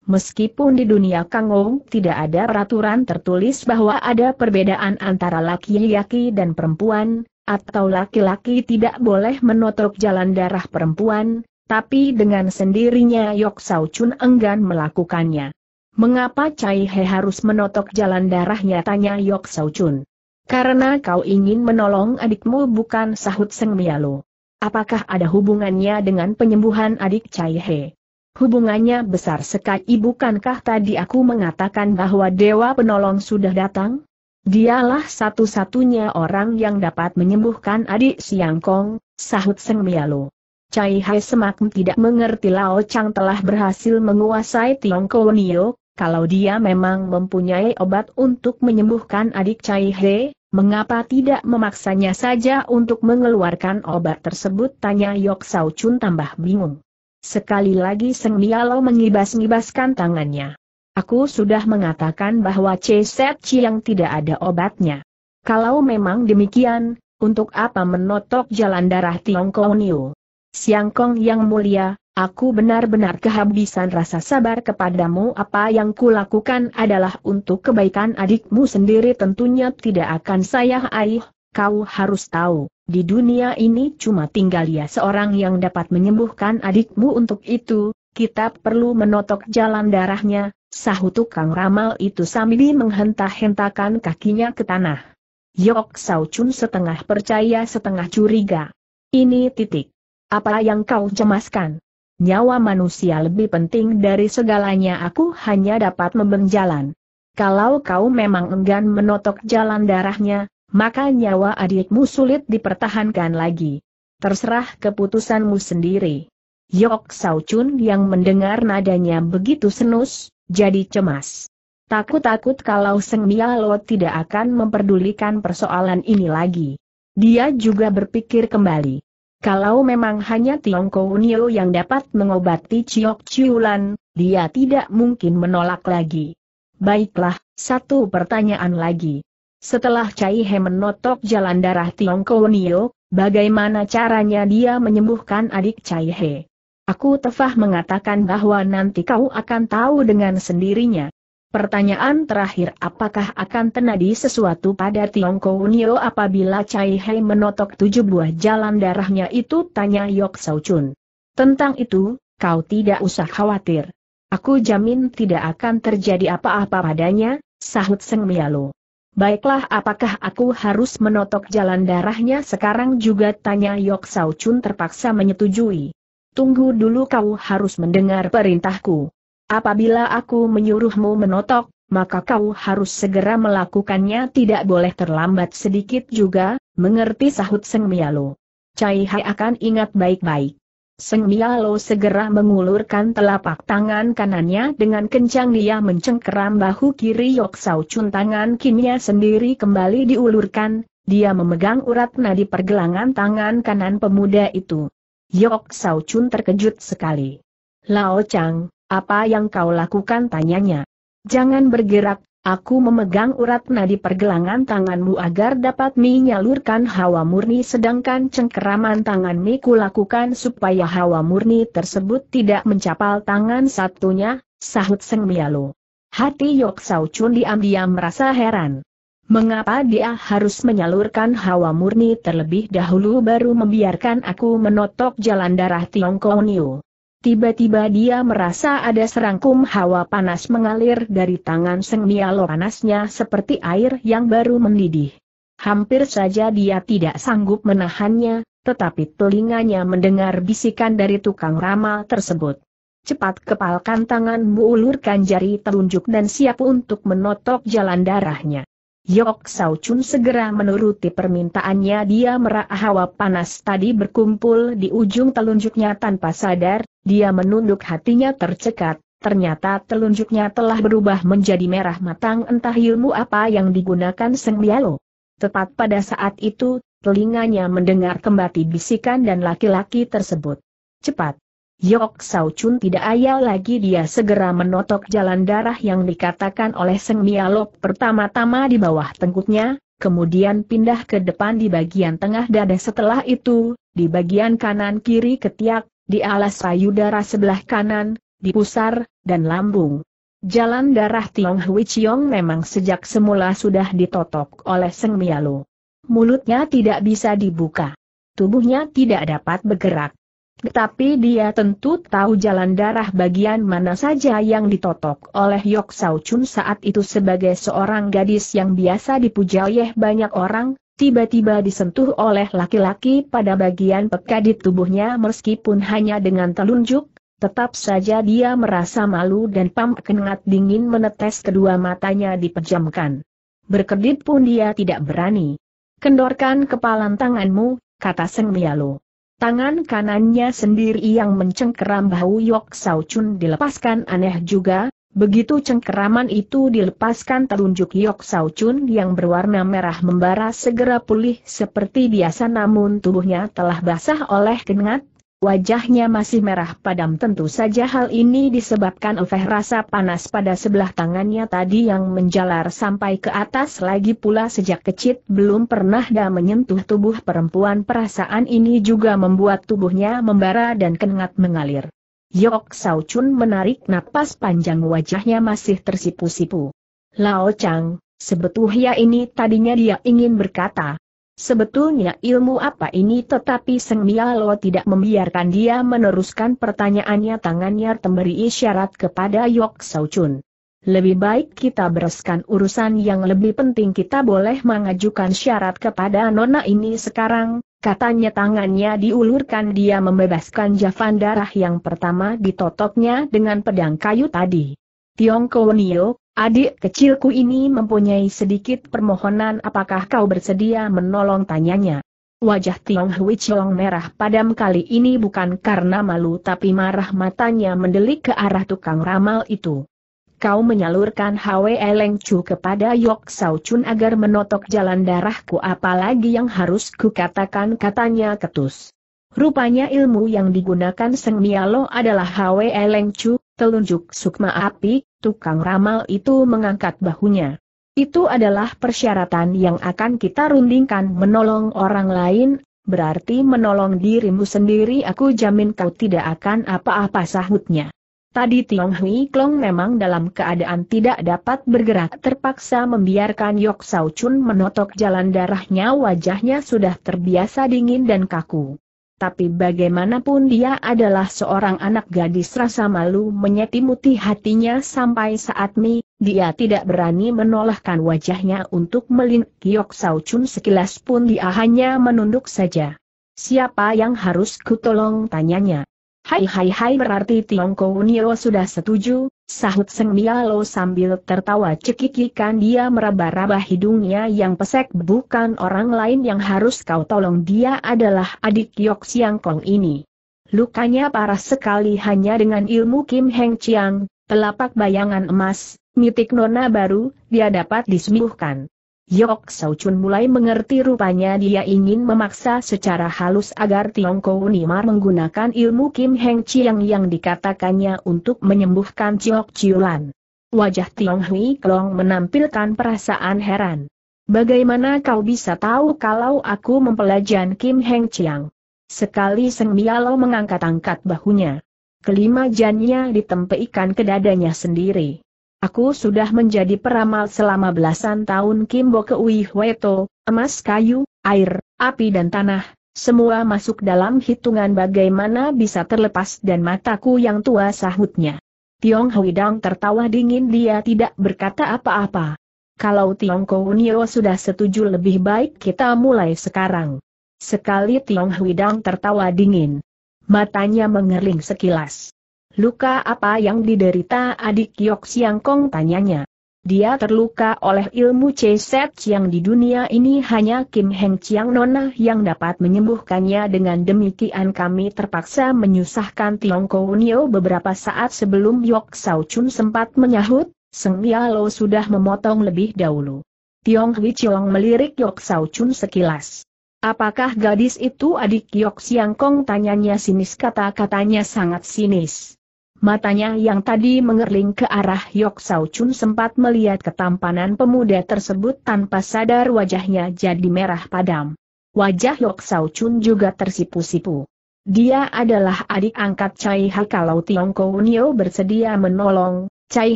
S1: Meskipun di dunia Kangong tidak ada peraturan tertulis bahwa ada perbedaan antara laki-laki dan perempuan, atau laki-laki tidak boleh menotok jalan darah perempuan, tapi dengan sendirinya Yok Sao Chun enggan melakukannya. Mengapa Cai He harus menotok jalan darahnya tanya Yok Sao Chun. Karena kau ingin menolong adikmu bukan sahut Seng Mialo. Apakah ada hubungannya dengan penyembuhan adik Cai He? Hubungannya besar sekali bukankah tadi aku mengatakan bahwa Dewa Penolong sudah datang? Dialah satu-satunya orang yang dapat menyembuhkan adik siang kong, sahut Seng Mialo. Cai Hai semakin tidak mengerti Lao Chang telah berhasil menguasai tiong Nio, kalau dia memang mempunyai obat untuk menyembuhkan adik Cai He, mengapa tidak memaksanya saja untuk mengeluarkan obat tersebut tanya Yok Sao Chun tambah bingung. Sekali lagi Seng Mialo mengibas-ngibaskan tangannya. Aku sudah mengatakan bahwa Ceset yang tidak ada obatnya. Kalau memang demikian, untuk apa menotok jalan darah Tiongkok Niu? Siangkong yang mulia, aku benar-benar kehabisan rasa sabar kepadamu apa yang kulakukan adalah untuk kebaikan adikmu sendiri tentunya tidak akan saya aih, Kau harus tahu, di dunia ini cuma tinggal ya seorang yang dapat menyembuhkan adikmu untuk itu, kita perlu menotok jalan darahnya, sahut tukang ramal itu sambil menghentak-hentakan kakinya ke tanah. Yok Sao Chun setengah percaya setengah curiga. Ini titik. Apa yang kau cemaskan? Nyawa manusia lebih penting dari segalanya aku hanya dapat membenjalan. Kalau kau memang enggan menotok jalan darahnya, maka nyawa adikmu sulit dipertahankan lagi. Terserah keputusanmu sendiri. Yok Saucun yang mendengar nadanya begitu senus, jadi cemas. Takut-takut kalau Seng Mialo tidak akan memperdulikan persoalan ini lagi. Dia juga berpikir kembali. Kalau memang hanya Tiongko Nio yang dapat mengobati Ciok Ciulan, dia tidak mungkin menolak lagi. Baiklah, satu pertanyaan lagi. Setelah Cai He menotok jalan darah Tiongkok Nio, bagaimana caranya dia menyembuhkan adik Cai He? Aku tefah mengatakan bahwa nanti kau akan tahu dengan sendirinya. Pertanyaan terakhir apakah akan tenadi sesuatu pada Tiongkok Nio apabila Cai He menotok tujuh buah jalan darahnya itu tanya Yok Sao Chun. Tentang itu, kau tidak usah khawatir. Aku jamin tidak akan terjadi apa-apa padanya, sahut Seng Mialo. Baiklah apakah aku harus menotok jalan darahnya sekarang juga tanya Yok Sao Chun terpaksa menyetujui. Tunggu dulu kau harus mendengar perintahku. Apabila aku menyuruhmu menotok, maka kau harus segera melakukannya tidak boleh terlambat sedikit juga, mengerti sahut Seng Mialo. Cai Hai akan ingat baik-baik. Seng Mialo segera mengulurkan telapak tangan kanannya dengan kencang dia mencengkeram bahu kiri Yok Sao Chun tangan kinnya sendiri kembali diulurkan, dia memegang urat nadi pergelangan tangan kanan pemuda itu. Yok Sao Chun terkejut sekali. Lao Chang, apa yang kau lakukan tanyanya? Jangan bergerak, Aku memegang urat nadi pergelangan tanganmu agar dapat menyalurkan hawa murni sedangkan cengkeraman tanganmu kulakukan supaya hawa murni tersebut tidak mencapal tangan satunya, sahut Seng Mialu. Hati Yok Sao Chun diam-diam merasa heran. Mengapa dia harus menyalurkan hawa murni terlebih dahulu baru membiarkan aku menotok jalan darah Tiongkok Niu? Tiba-tiba dia merasa ada serangkum hawa panas mengalir dari tangan Seng Mialo panasnya seperti air yang baru mendidih. Hampir saja dia tidak sanggup menahannya, tetapi telinganya mendengar bisikan dari tukang ramal tersebut. Cepat kepalkan tanganmu ulurkan jari telunjuk dan siap untuk menotok jalan darahnya. Yok Sao Chun segera menuruti permintaannya dia merah hawa panas tadi berkumpul di ujung telunjuknya tanpa sadar, dia menunduk hatinya tercekat, ternyata telunjuknya telah berubah menjadi merah matang entah ilmu apa yang digunakan Seng Mialo. Tepat pada saat itu, telinganya mendengar kembali bisikan dan laki-laki tersebut. Cepat! Yok Sao Chun tidak ayal lagi dia segera menotok jalan darah yang dikatakan oleh Seng Mialok pertama-tama di bawah tengkuknya, kemudian pindah ke depan di bagian tengah dada setelah itu, di bagian kanan kiri ketiak, di alas payudara sebelah kanan, di pusar, dan lambung. Jalan darah Tiong Hui Chiong memang sejak semula sudah ditotok oleh Seng Mialo. Mulutnya tidak bisa dibuka. Tubuhnya tidak dapat bergerak. Tetapi dia tentu tahu jalan darah bagian mana saja yang ditotok oleh Yok Sao Chun saat itu sebagai seorang gadis yang biasa dipuja oleh banyak orang, tiba-tiba disentuh oleh laki-laki pada bagian peka di tubuhnya meskipun hanya dengan telunjuk, tetap saja dia merasa malu dan pam kenat dingin menetes kedua matanya dipejamkan. Berkedip pun dia tidak berani. Kendorkan kepalan tanganmu, kata Seng Mialo. Tangan kanannya sendiri yang mencengkeram bahu Yok Sao Chun dilepaskan aneh juga, begitu cengkeraman itu dilepaskan telunjuk Yok Sao Chun yang berwarna merah membara segera pulih seperti biasa namun tubuhnya telah basah oleh keringat, Wajahnya masih merah padam tentu saja hal ini disebabkan oleh rasa panas pada sebelah tangannya tadi yang menjalar sampai ke atas lagi pula sejak kecil belum pernah dia menyentuh tubuh perempuan perasaan ini juga membuat tubuhnya membara dan kengat mengalir. Yok Sao Chun menarik napas panjang wajahnya masih tersipu-sipu. Lao Chang, sebetulnya ini tadinya dia ingin berkata, Sebetulnya ilmu apa ini tetapi Seng Mialo tidak membiarkan dia meneruskan pertanyaannya tangannya memberi isyarat kepada Yok Sao Chun. Lebih baik kita bereskan urusan yang lebih penting kita boleh mengajukan syarat kepada nona ini sekarang, katanya tangannya diulurkan dia membebaskan javan darah yang pertama ditotoknya dengan pedang kayu tadi. Tiongkok Nio, Adik kecilku ini mempunyai sedikit permohonan apakah kau bersedia menolong tanyanya. Wajah Tiong Hui Chong merah padam kali ini bukan karena malu tapi marah matanya mendelik ke arah tukang ramal itu. Kau menyalurkan Hwe Leng Chu kepada Yok Sao Chun agar menotok jalan darahku apalagi yang harus kukatakan katanya ketus. Rupanya ilmu yang digunakan Seng Mialo adalah Hwe Leng Chu, telunjuk sukma api, tukang ramal itu mengangkat bahunya. Itu adalah persyaratan yang akan kita rundingkan menolong orang lain, berarti menolong dirimu sendiri aku jamin kau tidak akan apa-apa sahutnya. Tadi Tiong Hui Klong memang dalam keadaan tidak dapat bergerak terpaksa membiarkan Yok Sao Chun menotok jalan darahnya wajahnya sudah terbiasa dingin dan kaku tapi bagaimanapun dia adalah seorang anak gadis rasa malu menyelimuti hatinya sampai saat ini, dia tidak berani menolakkan wajahnya untuk melihat Kyok Sao Chun sekilas pun dia hanya menunduk saja. Siapa yang harus kutolong tanyanya? Hai hai hai berarti Tiongko Nio sudah setuju, sahut Seng Mialo sambil tertawa cekikikan dia meraba-raba hidungnya yang pesek bukan orang lain yang harus kau tolong dia adalah adik Yok Siang Kong ini. Lukanya parah sekali hanya dengan ilmu Kim Heng Chiang, telapak bayangan emas, mitik nona baru, dia dapat disembuhkan. Yok Sao Chun mulai mengerti rupanya dia ingin memaksa secara halus agar Tiongkok Nimar menggunakan ilmu Kim Heng Chiang yang dikatakannya untuk menyembuhkan Chiok Chiulan. Wajah Tiong Hui Klong menampilkan perasaan heran. Bagaimana kau bisa tahu kalau aku mempelajari Kim Heng Chiang? Sekali Seng Mialo mengangkat-angkat bahunya. Kelima jannya ditempeikan ke dadanya sendiri. Aku sudah menjadi peramal selama belasan tahun Kimbo Keui Hueto, emas kayu, air, api dan tanah, semua masuk dalam hitungan bagaimana bisa terlepas dan mataku yang tua sahutnya. Tiong Huidang tertawa dingin dia tidak berkata apa-apa. Kalau Tiong Kounio sudah setuju lebih baik kita mulai sekarang. Sekali Tiong Huidang tertawa dingin. Matanya mengerling sekilas. Luka apa yang diderita adik Yok Siang Kong tanyanya. Dia terluka oleh ilmu ceset yang di dunia ini hanya Kim Heng Chiang Nona yang dapat menyembuhkannya dengan demikian kami terpaksa menyusahkan Tiong Nio beberapa saat sebelum Yok Sao Chun sempat menyahut, Seng Yalo sudah memotong lebih dahulu. Tiong Hui Chiong melirik Yok Sao Chun sekilas. Apakah gadis itu adik Yok Siang Kong tanyanya sinis kata-katanya sangat sinis. Matanya yang tadi mengerling ke arah Yok Sao Chun sempat melihat ketampanan pemuda tersebut tanpa sadar wajahnya jadi merah padam. Wajah Yok Sao Chun juga tersipu-sipu. Dia adalah adik angkat Cai Hai kalau Tiongkok Nio bersedia menolong, Cai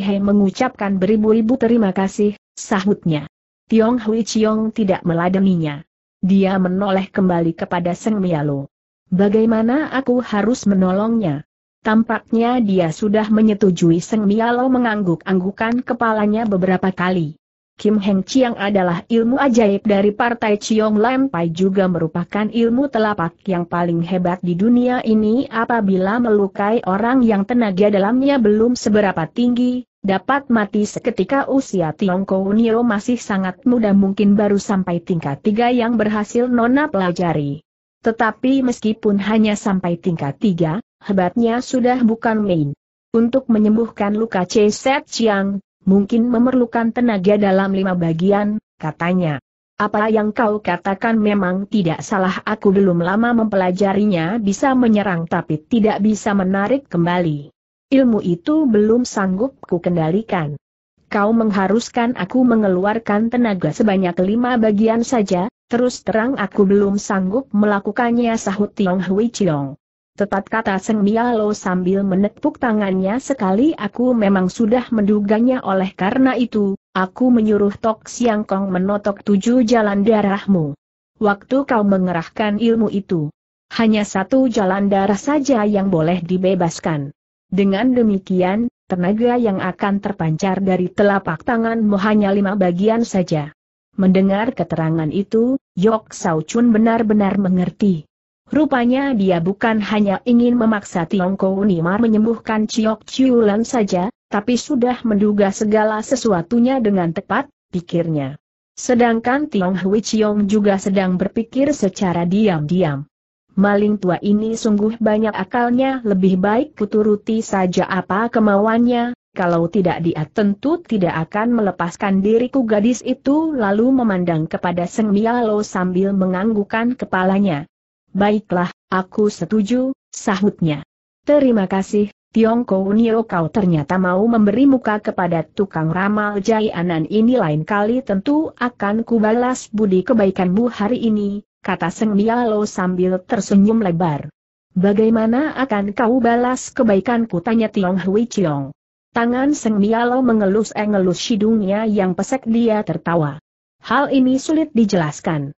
S1: Hai mengucapkan beribu-ribu terima kasih, sahutnya. Tiong Hui Chiong tidak meladeninya. Dia menoleh kembali kepada Seng Mialo. Bagaimana aku harus menolongnya? Tampaknya dia sudah menyetujui Seng Mialo mengangguk-anggukan kepalanya beberapa kali. Kim Heng Chiang adalah ilmu ajaib dari Partai Chiong Lam Pai juga merupakan ilmu telapak yang paling hebat di dunia ini apabila melukai orang yang tenaga dalamnya belum seberapa tinggi, dapat mati seketika usia Tiongkok Nio masih sangat muda mungkin baru sampai tingkat tiga yang berhasil Nona pelajari. Tetapi meskipun hanya sampai tingkat tiga, hebatnya sudah bukan main. Untuk menyembuhkan luka C. Set Chiang, mungkin memerlukan tenaga dalam lima bagian, katanya. Apa yang kau katakan memang tidak salah aku belum lama mempelajarinya bisa menyerang tapi tidak bisa menarik kembali. Ilmu itu belum sanggup ku kendalikan. Kau mengharuskan aku mengeluarkan tenaga sebanyak lima bagian saja, terus terang aku belum sanggup melakukannya sahut Tiong Hui Chiong tepat kata Seng Mialo sambil menepuk tangannya sekali aku memang sudah menduganya oleh karena itu, aku menyuruh Tok Siang Kong menotok tujuh jalan darahmu. Waktu kau mengerahkan ilmu itu, hanya satu jalan darah saja yang boleh dibebaskan. Dengan demikian, tenaga yang akan terpancar dari telapak tanganmu hanya lima bagian saja. Mendengar keterangan itu, Yok Sao Chun benar-benar mengerti. Rupanya dia bukan hanya ingin memaksa Tiongko Unimar menyembuhkan Ciok Lan saja, tapi sudah menduga segala sesuatunya dengan tepat, pikirnya. Sedangkan Tiong Hui Chiong juga sedang berpikir secara diam-diam. Maling tua ini sungguh banyak akalnya lebih baik kuturuti saja apa kemauannya, kalau tidak dia tentu tidak akan melepaskan diriku gadis itu lalu memandang kepada Seng Mialo sambil menganggukan kepalanya. Baiklah, aku setuju, sahutnya. Terima kasih, Tiongko Unio kau ternyata mau memberi muka kepada tukang ramal Jaianan ini lain kali tentu akan kubalas budi kebaikanmu hari ini, kata Seng Nialo sambil tersenyum lebar. Bagaimana akan kau balas kebaikanku tanya Tiong Hui Chiong. Tangan Seng Nialo mengelus-engelus hidungnya yang pesek dia tertawa. Hal ini sulit dijelaskan.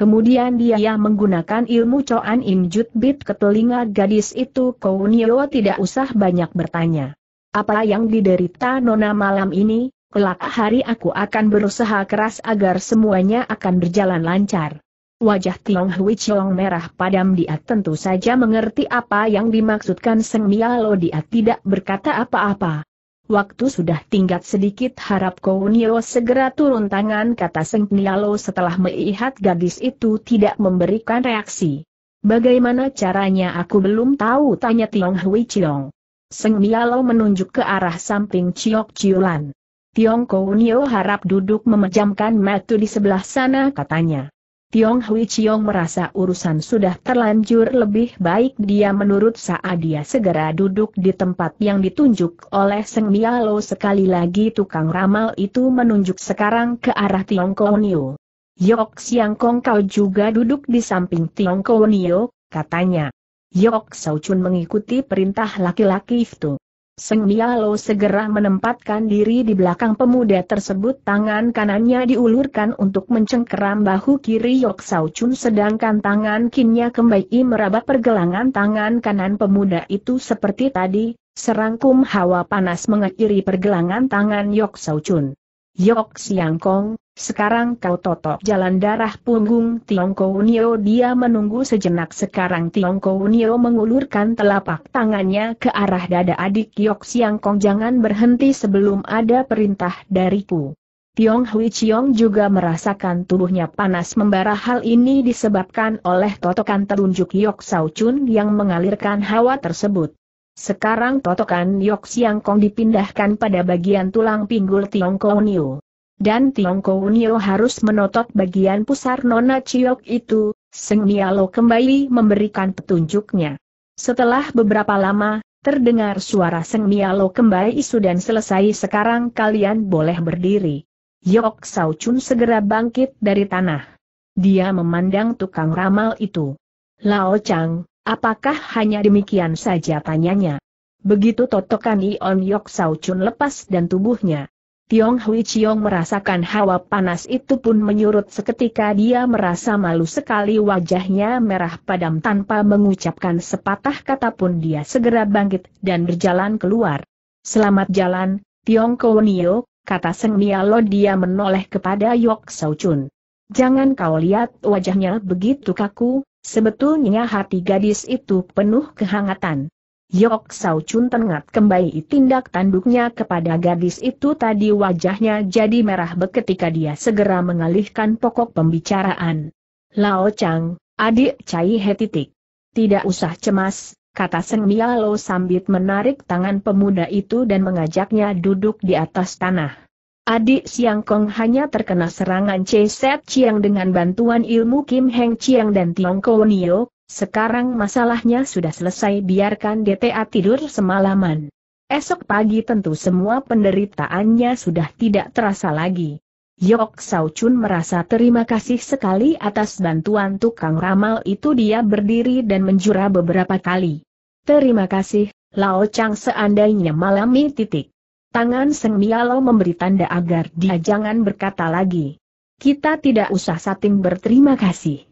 S1: Kemudian dia menggunakan ilmu Coan Im Bit ke telinga gadis itu Nio tidak usah banyak bertanya. Apa yang diderita Nona malam ini, kelak hari aku akan berusaha keras agar semuanya akan berjalan lancar. Wajah Tiong Hui Chiong merah padam dia tentu saja mengerti apa yang dimaksudkan Seng Mialo dia tidak berkata apa-apa. Waktu sudah tingkat sedikit harap Kounio segera turun tangan kata Seng Nialo setelah melihat gadis itu tidak memberikan reaksi. Bagaimana caranya aku belum tahu tanya Tiong Hui Chiong. Seng Nialo menunjuk ke arah samping Chiok Chiulan. Tiong Kounio harap duduk memejamkan mata di sebelah sana katanya. Tiong Hui Chiong merasa urusan sudah terlanjur lebih baik dia menurut saat dia segera duduk di tempat yang ditunjuk oleh Seng Mialo sekali lagi tukang ramal itu menunjuk sekarang ke arah Tiong Konio. Yok Siang Kong kau juga duduk di samping Tiong Konio, katanya. Yok Sau Chun mengikuti perintah laki-laki itu. Seng Mialo segera menempatkan diri di belakang pemuda tersebut tangan kanannya diulurkan untuk mencengkeram bahu kiri Yok Sao Chun sedangkan tangan kinnya kembali meraba pergelangan tangan kanan pemuda itu seperti tadi, serangkum hawa panas mengakhiri pergelangan tangan Yok Sao Chun. Yok Siang Kong, sekarang kau totok jalan darah punggung Tiongkok Nio dia menunggu sejenak sekarang Tiongkok Nio mengulurkan telapak tangannya ke arah dada adik Yok Siang Kong jangan berhenti sebelum ada perintah dariku. Tiong Hui Chiong juga merasakan tubuhnya panas membara hal ini disebabkan oleh totokan telunjuk Yok Sao Chun yang mengalirkan hawa tersebut. Sekarang totokan Yok Siang Kong dipindahkan pada bagian tulang pinggul Tiongkok Nio dan Kou Nio harus menotot bagian pusar Nona Chiok itu, Seng Nialo kembali memberikan petunjuknya. Setelah beberapa lama, terdengar suara Seng Nialo kembali isu dan selesai sekarang kalian boleh berdiri. Yok Sao Chun segera bangkit dari tanah. Dia memandang tukang ramal itu. Lao Chang, apakah hanya demikian saja tanyanya? Begitu totokan Ion Yok Sao Chun lepas dan tubuhnya Tiong Hui Chiong merasakan hawa panas itu pun menyurut seketika dia merasa malu sekali wajahnya merah padam tanpa mengucapkan sepatah kata pun dia segera bangkit dan berjalan keluar. Selamat jalan, Tiong Kounio, kata Seng Mialo dia menoleh kepada Yok Sao Chun. Jangan kau lihat wajahnya begitu kaku, sebetulnya hati gadis itu penuh kehangatan. Yok Sao Chun tengat kembali tindak tanduknya kepada gadis itu tadi wajahnya jadi merah ketika dia segera mengalihkan pokok pembicaraan. Lao Chang, adik Cai He titik. Tidak usah cemas, kata Seng Mialo sambil menarik tangan pemuda itu dan mengajaknya duduk di atas tanah. Adik Siang Kong hanya terkena serangan Set Chiang dengan bantuan ilmu Kim Heng Chiang dan Tiong Nio. Sekarang masalahnya sudah selesai biarkan DTA tidur semalaman. Esok pagi tentu semua penderitaannya sudah tidak terasa lagi. Yok Sao Chun merasa terima kasih sekali atas bantuan tukang ramal itu dia berdiri dan menjura beberapa kali. Terima kasih, Lao Chang seandainya malami titik. Tangan Seng Mialo memberi tanda agar dia jangan berkata lagi. Kita tidak usah sating berterima kasih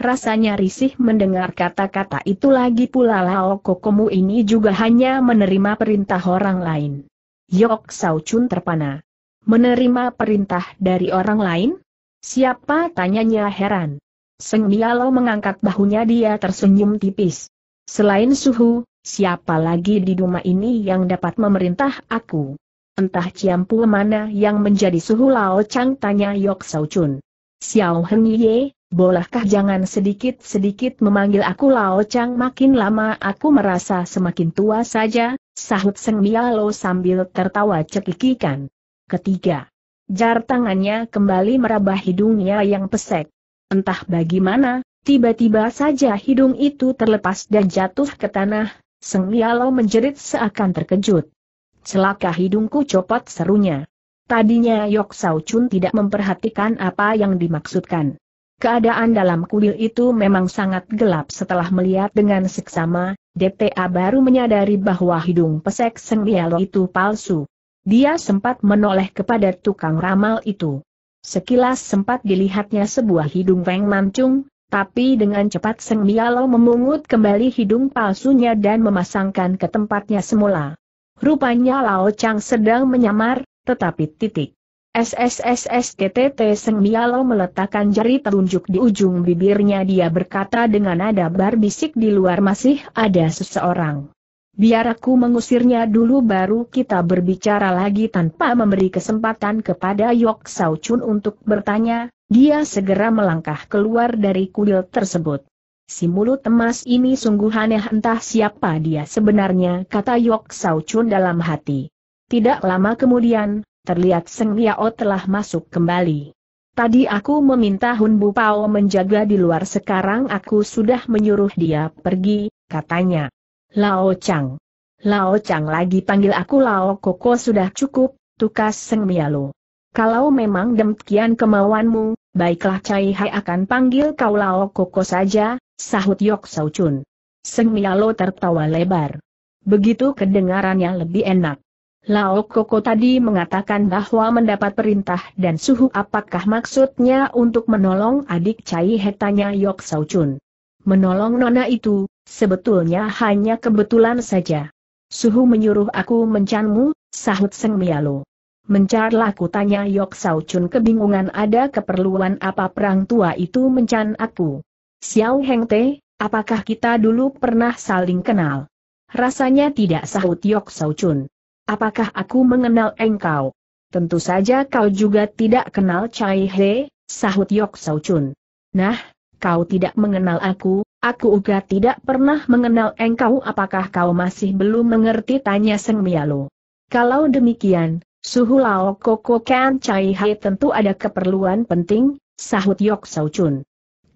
S1: rasanya risih mendengar kata-kata itu lagi pula Lao Kokomu ini juga hanya menerima perintah orang lain. Yok Sao Chun terpana. Menerima perintah dari orang lain? Siapa tanyanya heran. Seng Mialo mengangkat bahunya dia tersenyum tipis. Selain suhu, siapa lagi di rumah ini yang dapat memerintah aku? Entah Ciampu mana yang menjadi suhu Lao Chang tanya Yok Sao Chun. Xiao Heng Ye, Bolehkah jangan sedikit-sedikit memanggil aku Lao Chang makin lama aku merasa semakin tua saja, sahut Seng Mialo sambil tertawa cekikikan. Ketiga. Jar tangannya kembali meraba hidungnya yang pesek. Entah bagaimana, tiba-tiba saja hidung itu terlepas dan jatuh ke tanah, Seng Mialo menjerit seakan terkejut. Celaka hidungku copot serunya. Tadinya Yok saucun Chun tidak memperhatikan apa yang dimaksudkan. Keadaan dalam kuil itu memang sangat gelap setelah melihat dengan seksama, DTA baru menyadari bahwa hidung pesek Seng Lialo itu palsu. Dia sempat menoleh kepada tukang ramal itu. Sekilas sempat dilihatnya sebuah hidung Feng Mancung, tapi dengan cepat Seng Lialo memungut kembali hidung palsunya dan memasangkan ke tempatnya semula. Rupanya Lao Chang sedang menyamar, tetapi titik. SSSSTTT Seng meletakkan jari telunjuk di ujung bibirnya dia berkata dengan nada berbisik di luar masih ada seseorang. Biar aku mengusirnya dulu baru kita berbicara lagi tanpa memberi kesempatan kepada Yok Sao Chun untuk bertanya, dia segera melangkah keluar dari kuil tersebut. Si mulut emas ini sungguh aneh entah siapa dia sebenarnya kata Yok Sao Chun dalam hati. Tidak lama kemudian, terlihat Seng Yao telah masuk kembali. Tadi aku meminta Hun Bu Pao menjaga di luar sekarang aku sudah menyuruh dia pergi, katanya. Lao Chang. Lao Chang lagi panggil aku Lao Koko sudah cukup, tukas Seng Mialo. Kalau memang demikian kemauanmu, baiklah Cai Hai akan panggil kau Lao Koko saja, sahut Yok Sau Chun. Seng Mialo tertawa lebar. Begitu kedengarannya lebih enak. Lao Koko tadi mengatakan bahwa mendapat perintah dan suhu apakah maksudnya untuk menolong adik Cai Hetanya Yok Sau Chun. Menolong nona itu, sebetulnya hanya kebetulan saja. Suhu menyuruh aku mencanmu, sahut Seng Mialo. Mencarlah kutanya Yok Sau Chun kebingungan ada keperluan apa perang tua itu mencan aku. Xiao Heng Te, apakah kita dulu pernah saling kenal? Rasanya tidak sahut Yok Sau Chun apakah aku mengenal engkau? Tentu saja kau juga tidak kenal Chai He, sahut Yok Sao Chun. Nah, kau tidak mengenal aku, aku juga tidak pernah mengenal engkau apakah kau masih belum mengerti tanya Seng Mialo. Kalau demikian, suhu Lao Koko Kan Chai He tentu ada keperluan penting, sahut Yok Sao Chun.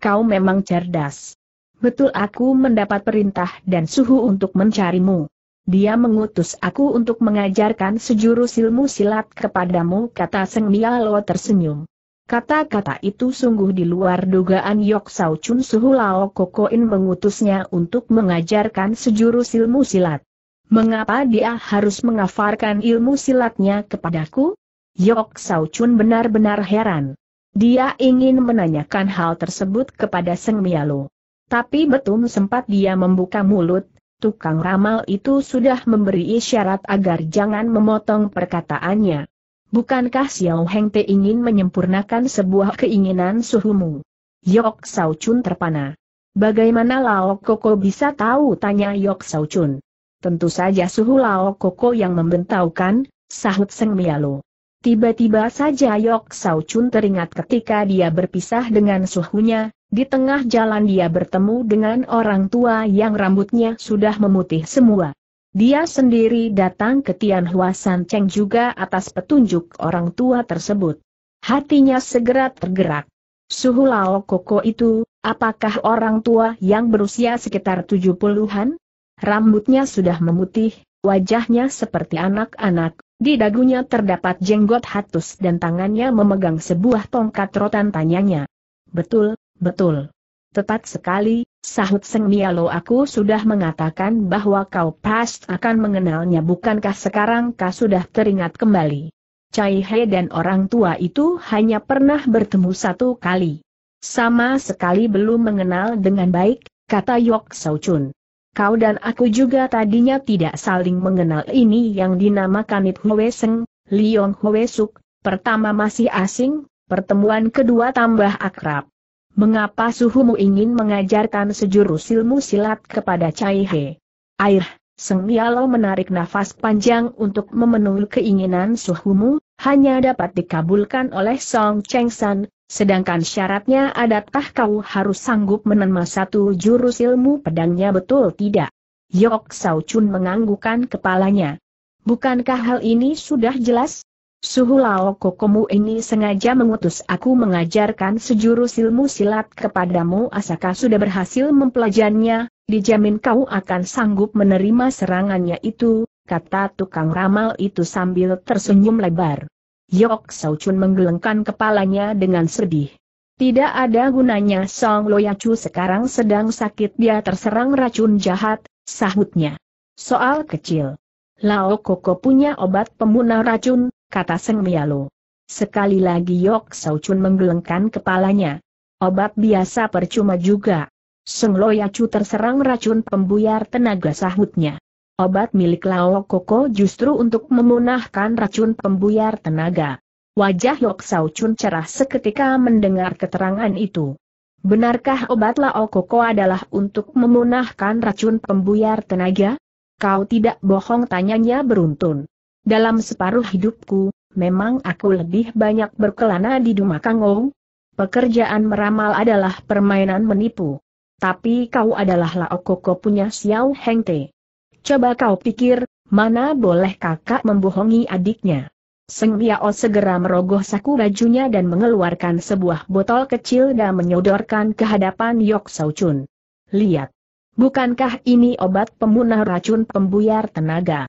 S1: Kau memang cerdas. Betul aku mendapat perintah dan suhu untuk mencarimu. Dia mengutus aku untuk mengajarkan sejurus ilmu silat kepadamu kata Seng Mialo tersenyum. Kata-kata itu sungguh di luar dugaan Yok Sao Chun Suhu Lao Kokoin mengutusnya untuk mengajarkan sejurus ilmu silat. Mengapa dia harus mengafarkan ilmu silatnya kepadaku? Yok Sao Chun benar-benar heran. Dia ingin menanyakan hal tersebut kepada Seng Mialo. Tapi betul sempat dia membuka mulut, tukang ramal itu sudah memberi isyarat agar jangan memotong perkataannya. Bukankah Xiao Heng Te ingin menyempurnakan sebuah keinginan suhumu? Yok Sao Chun terpana. Bagaimana Lao Koko bisa tahu tanya Yok Sao Chun? Tentu saja suhu Lao Koko yang membentaukan, sahut Seng Mialo. Tiba-tiba saja Yok Sao Chun teringat ketika dia berpisah dengan suhunya, di tengah jalan dia bertemu dengan orang tua yang rambutnya sudah memutih semua. Dia sendiri datang ke Tian San Cheng juga atas petunjuk orang tua tersebut. Hatinya segera tergerak. Suhu Lao Koko itu, apakah orang tua yang berusia sekitar 70-an? Rambutnya sudah memutih, wajahnya seperti anak-anak, di dagunya terdapat jenggot hatus dan tangannya memegang sebuah tongkat rotan tanyanya. Betul, Betul. Tepat sekali, sahut Seng Mialo aku sudah mengatakan bahwa kau past akan mengenalnya bukankah sekarang kau sudah teringat kembali. Cai He dan orang tua itu hanya pernah bertemu satu kali. Sama sekali belum mengenal dengan baik, kata Yok Sao Chun. Kau dan aku juga tadinya tidak saling mengenal ini yang dinamakan It Hwe Seng, Liong Hwe Suk, pertama masih asing, pertemuan kedua tambah akrab. Mengapa suhumu ingin mengajarkan sejurus ilmu silat kepada Cai He? Air, Seng Mialo menarik nafas panjang untuk memenuhi keinginan suhumu, hanya dapat dikabulkan oleh Song Cheng San, sedangkan syaratnya adakah kau harus sanggup menerima satu jurus ilmu pedangnya betul tidak? Yok Sao Chun menganggukan kepalanya. Bukankah hal ini sudah jelas? Suhu Lao Kokomu ini sengaja mengutus aku mengajarkan sejurus ilmu silat kepadamu asaka sudah berhasil mempelajarinya, dijamin kau akan sanggup menerima serangannya itu, kata tukang ramal itu sambil tersenyum lebar. Yok Sao Chun menggelengkan kepalanya dengan sedih. Tidak ada gunanya Song Lo Yacu sekarang sedang sakit dia terserang racun jahat, sahutnya. Soal kecil. Lao Koko punya obat pembunuh racun, kata Seng Mialo. Sekali lagi Yok Sao Chun menggelengkan kepalanya. Obat biasa percuma juga. Seng Loyacu terserang racun pembuyar tenaga sahutnya. Obat milik Lao Koko justru untuk memunahkan racun pembuyar tenaga. Wajah Yok Sao Chun cerah seketika mendengar keterangan itu. Benarkah obat Lao Koko adalah untuk memunahkan racun pembuyar tenaga? Kau tidak bohong tanyanya beruntun. Dalam separuh hidupku, memang aku lebih banyak berkelana di Dumakangou. Pekerjaan meramal adalah permainan menipu. Tapi kau adalah Laokoko punya Xiao Hengte. Coba kau pikir, mana boleh kakak membohongi adiknya. Seng Miao segera merogoh saku bajunya dan mengeluarkan sebuah botol kecil dan menyodorkan ke hadapan Yok Sau Chun. Lihat. Bukankah ini obat pembunuh racun pembuyar tenaga?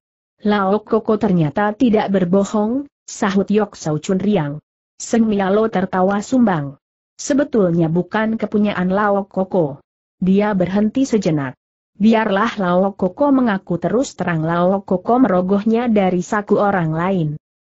S1: Lao Koko ternyata tidak berbohong, sahut Yok Sau Chun Riang. Seng Mialo tertawa sumbang. Sebetulnya bukan kepunyaan Lao Koko. Dia berhenti sejenak. Biarlah Lao Koko mengaku terus terang Lao Koko merogohnya dari saku orang lain.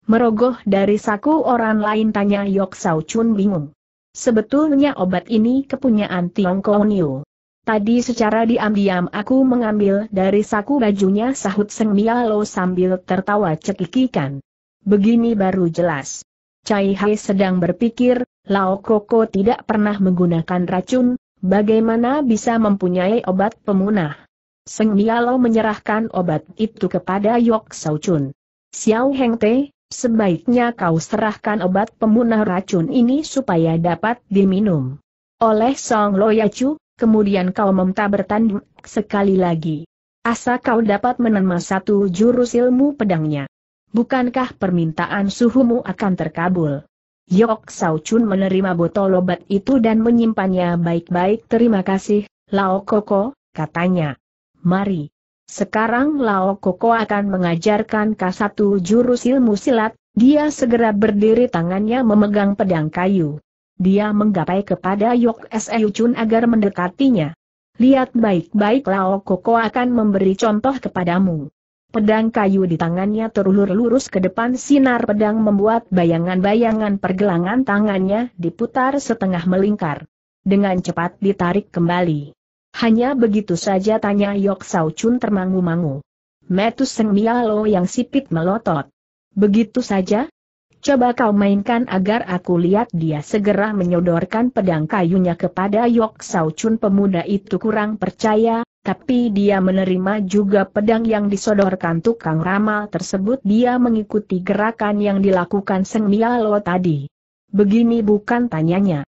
S1: Merogoh dari saku orang lain tanya Yok Sau Chun bingung. Sebetulnya obat ini kepunyaan Tiong Tiongkok Niu. Tadi secara diam-diam aku mengambil dari saku bajunya sahut Seng Mialo sambil tertawa cekikikan. Begini baru jelas. Cai Hai sedang berpikir, Lao Koko tidak pernah menggunakan racun, bagaimana bisa mempunyai obat pemunah? Seng Mialo menyerahkan obat itu kepada Yok Sao Chun. Xiao Heng Te, sebaiknya kau serahkan obat pemunah racun ini supaya dapat diminum. Oleh Song Yachu, kemudian kau memta bertanding sekali lagi. Asa kau dapat menerima satu jurus ilmu pedangnya. Bukankah permintaan suhumu akan terkabul? Yok Sao Chun menerima botol obat itu dan menyimpannya baik-baik terima kasih, Lao Koko, katanya. Mari. Sekarang Lao Koko akan mengajarkan ke satu jurus ilmu silat, dia segera berdiri tangannya memegang pedang kayu. Dia menggapai kepada Yok Chun agar mendekatinya. Lihat baik-baik Lao Koko akan memberi contoh kepadamu. Pedang kayu di tangannya terulur lurus ke depan sinar pedang membuat bayangan-bayangan pergelangan tangannya diputar setengah melingkar. Dengan cepat ditarik kembali. Hanya begitu saja tanya Yok Sao Chun termangu-mangu. Metus Seng Mialo yang sipit melotot. Begitu saja, Coba kau mainkan agar aku lihat dia segera menyodorkan pedang kayunya kepada Yok Sao Chun pemuda itu kurang percaya, tapi dia menerima juga pedang yang disodorkan tukang ramal tersebut dia mengikuti gerakan yang dilakukan Seng Mialo tadi. Begini bukan tanyanya.